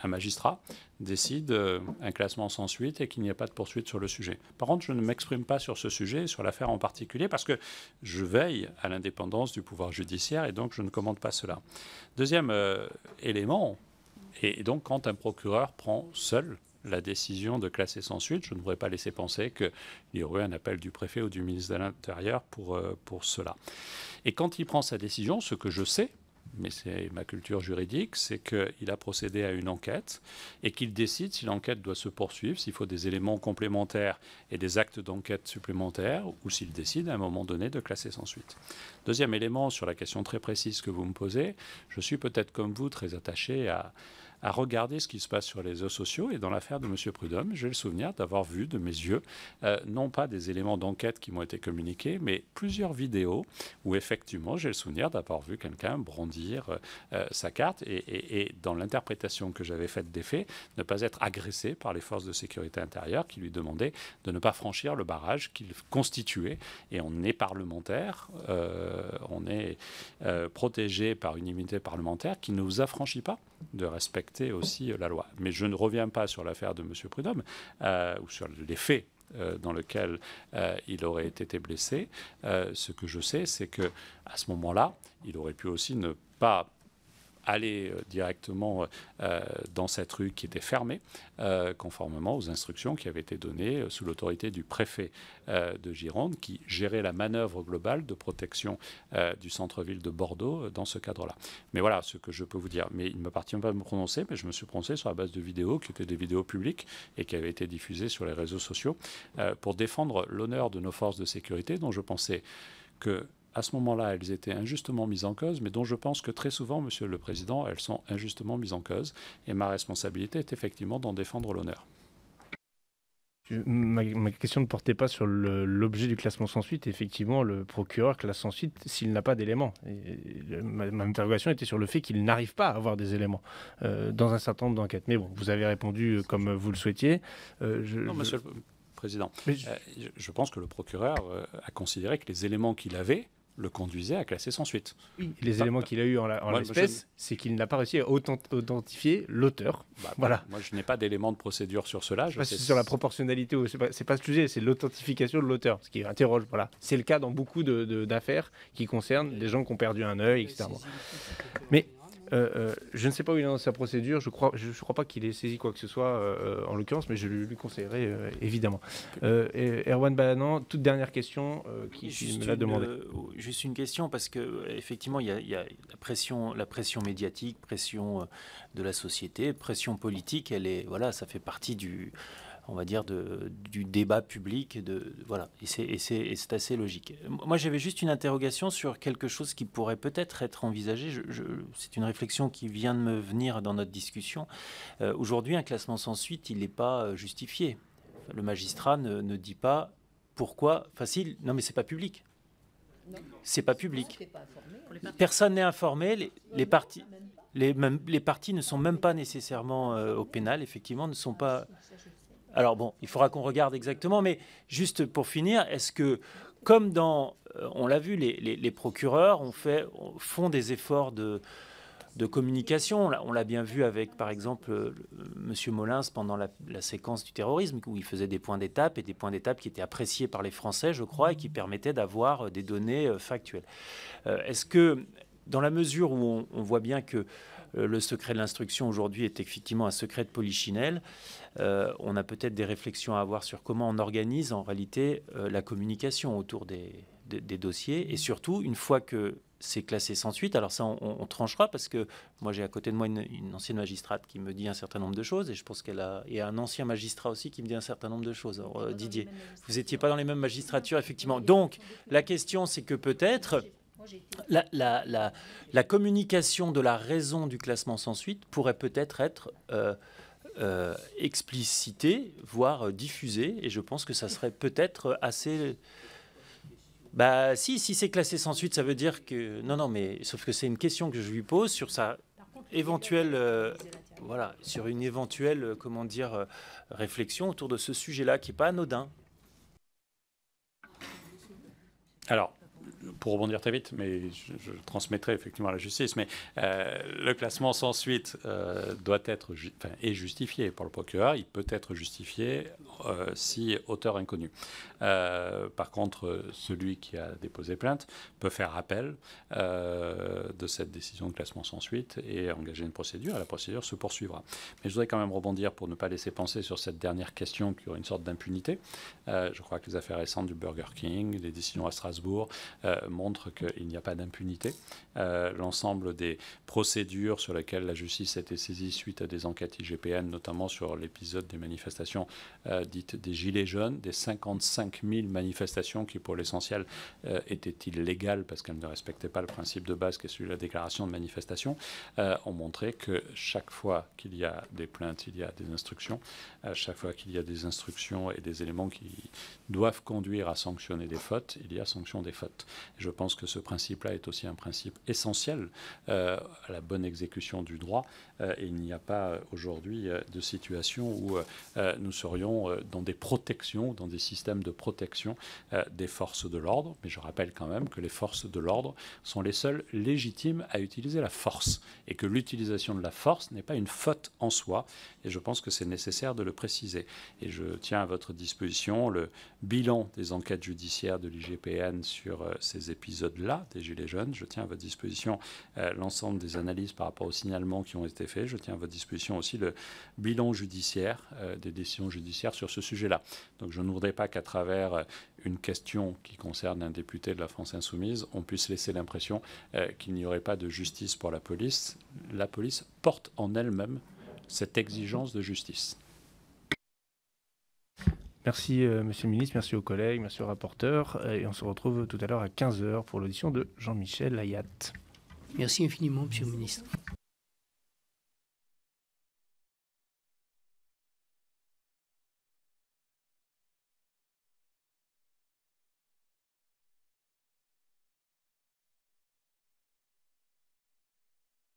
un magistrat décide euh, un classement sans suite et qu'il n'y a pas de poursuite sur le sujet. Par contre, je ne m'exprime pas sur ce sujet, sur l'affaire en particulier, parce que je veille à l'indépendance du pouvoir judiciaire et donc je ne commande pas cela. Deuxième euh, élément, et, donc quand un procureur prend seul la décision de classer sans suite, je ne voudrais pas laisser penser qu'il y aurait un appel du préfet ou du ministre de l'Intérieur pour, euh, pour cela. Et quand il prend sa décision, ce que je sais, mais c'est ma culture juridique, c'est qu'il a procédé à une enquête et qu'il décide si l'enquête doit se poursuivre, s'il faut des éléments complémentaires et des actes d'enquête supplémentaires, ou s'il décide à un moment donné de classer sans suite. Deuxième élément, sur la question très précise que vous me posez, je suis peut-être comme vous très attaché à à regarder ce qui se passe sur les réseaux sociaux. Et dans l'affaire de M. Prudhomme, j'ai le souvenir d'avoir vu de mes yeux, euh, non pas des éléments d'enquête qui m'ont été communiqués, mais plusieurs vidéos où effectivement j'ai le souvenir d'avoir vu quelqu'un brandir euh, euh, sa carte et, dans l'interprétation que j'avais faite des faits, ne pas être agressé par les forces de sécurité intérieure qui lui demandaient de ne pas franchir le barrage qu'il constituait. Et on est parlementaire, on est protégé par une immunité parlementaire qui ne vous affranchit pas de respecter aussi euh, la loi. Mais je ne reviens pas sur l'affaire de M. Prudhomme euh, ou sur les faits euh, dans lesquels il aurait été blessé. ce que je sais, c'est que à ce moment-là, il aurait pu aussi ne pas aller euh, directement euh, euh, dans cette rue qui était fermée, conformément aux instructions qui avaient été données sous l'autorité du préfet de Gironde, qui gérait la manœuvre globale de protection du centre-ville de Bordeaux dans ce cadre-là. Mais voilà ce que je peux vous dire. Mais il ne m'appartient pas de me prononcer, mais je me suis prononcé sur la base de vidéos qui étaient des vidéos publiques et qui avaient été diffusées sur les réseaux sociaux pour défendre l'honneur de nos forces de sécurité, dont je pensais que à ce moment-là, elles étaient injustement mises en cause, mais dont je pense que très souvent, Monsieur le Président, elles sont injustement mises en cause. Et ma responsabilité est effectivement d'en défendre l'honneur. Ma, question ne portait pas sur l'objet du classement sans suite. Effectivement, le procureur classe sans suite s'il n'a pas d'éléments. Ma, interrogation était sur le fait qu'il n'arrive pas à avoir des éléments euh, dans un certain nombre d'enquêtes. Mais bon, vous avez répondu euh, comme vous le souhaitiez. Euh, non, monsieur le Président, je... pense que le procureur a considéré que les éléments qu'il avait le conduisait à classer sans suite. les éléments qu'il a eu en, l'espèce, c'est qu'il n'a pas réussi à authentifier l'auteur. Bah, voilà. Moi, je n'ai pas d'éléments de procédure sur cela. Je sur la proportionnalité, c'est pas, pas ce sujet, c'est l'authentification de l'auteur, ce qui interroge. Voilà. C'est le cas dans beaucoup d'affaires de, d'affaires qui concernent des gens qui ont perdu un œil, etc. Mais euh, euh, je ne sais pas où il est dans sa procédure. Je crois, je, crois pas qu'il ait saisi quoi que ce soit euh, en l'occurrence, mais je lui, conseillerais évidemment. Erwan Balanan, toute dernière question qui juste me l'a juste une question parce que effectivement, il y, a, y a la pression, la pression médiatique, pression de la société, pression politique. Elle est, voilà, ça fait partie du on va dire, de, du débat public. De, voilà, et c'est assez logique. Moi, j'avais juste une interrogation sur quelque chose qui pourrait peut-être être envisagé. c'est une réflexion qui vient de me venir dans notre discussion. Euh, aujourd'hui, un classement sans suite, il n'est pas euh, justifié. Le magistrat ne, dit pas pourquoi. Facile, non, mais c'est pas public. C'est pas public. Personne n'est informé. Les, les partis. Les, ne sont même pas nécessairement euh, au pénal, effectivement, ne sont pas. Alors bon, il faudra qu'on regarde exactement, mais juste pour finir, est-ce que, comme dans, euh, on l'a vu, les, procureurs fait, font des efforts de, communication. On l'a bien vu avec, par exemple, euh, M. Molins pendant la, séquence du terrorisme, où il faisait des points d'étape et des points d'étape qui étaient appréciés par les Français, je crois, et qui permettaient d'avoir euh, des données factuelles. Est-ce que, dans la mesure où on voit bien que euh, le secret de l'instruction aujourd'hui est effectivement un secret de polichinelle. Euh, on a peut-être des réflexions à avoir sur comment on organise en réalité euh, la communication autour des, dossiers. Et surtout, une fois que c'est classé sans suite, alors ça, on, tranchera parce que moi, j'ai à côté de moi une, ancienne magistrate qui me dit un certain nombre de choses et je pense qu'elle a. Et un ancien magistrat aussi qui me dit un certain nombre de choses. Alors, Didier, vous n'étiez pas dans les mêmes magistratures, effectivement. Donc, la question, c'est que peut-être. La, communication de la raison du classement sans suite pourrait peut-être être, euh, euh, explicité, voire diffusée, et je pense que ça serait peut-être assez... Bah si, si c'est classé sans suite, ça veut dire que... Non, non, mais sauf que c'est une question que je lui pose sur sa éventuelle... Euh, voilà, sur une éventuelle, comment dire, réflexion autour de ce sujet-là qui n'est pas anodin. Alors, pour rebondir très vite, mais je, je transmettrai effectivement à la justice, mais euh, le classement sans suite euh, doit être est justifié par le procureur. Il peut être justifié euh, si auteur inconnu. par contre, celui qui a déposé plainte peut faire appel de cette décision de classement sans suite et engager une procédure, la procédure se poursuivra. Mais je voudrais quand même rebondir pour ne pas laisser penser sur cette dernière question qui aurait une sorte d'impunité. je crois que les affaires récentes du Burger King, les décisions à Strasbourg, euh, montre qu'il n'y a pas d'impunité. Euh, l'ensemble des procédures sur lesquelles la justice a été saisie suite à des enquêtes IGPN, notamment sur l'épisode des manifestations euh, dites des Gilets jaunes, des 55 000 manifestations qui, pour l'essentiel, étaient illégales parce qu'elles ne respectaient pas le principe de base qui est celui de la déclaration de manifestation, ont montré que chaque fois qu'il y a des plaintes, il y a des instructions. À chaque fois qu'il y a des instructions et des éléments qui doivent conduire à sanctionner des fautes, il y a sanction des fautes. Je pense que ce principe-là est aussi un principe essentiel euh, à la bonne exécution du droit et euh, il n'y a pas euh, aujourd'hui euh, de situation où nous serions dans des protections, dans des systèmes de protection des forces de l'ordre. Mais je rappelle quand même que les forces de l'ordre sont les seules légitimes à utiliser la force et que l'utilisation de la force n'est pas une faute en soi. Et je pense que c'est nécessaire de le préciser. Et je tiens à votre disposition le bilan des enquêtes judiciaires de l'IGPN sur ces épisodes-là des Gilets jaunes. Je tiens à votre disposition l'ensemble des analyses par rapport aux signalements qui ont été fait. Je tiens à votre disposition aussi le bilan judiciaire euh, des décisions judiciaires sur ce sujet-là. Donc je ne voudrais pas qu'à travers euh, une question qui concerne un député de la France insoumise, on puisse laisser l'impression euh, qu'il n'y aurait pas de justice pour la police. La police porte en elle-même cette exigence de justice. Merci, monsieur le ministre, merci aux collègues, merci le rapporteur. Et on se retrouve tout à l'heure à 15h pour l'audition de Jean-Michel Ayat. Merci infiniment, monsieur le ministre.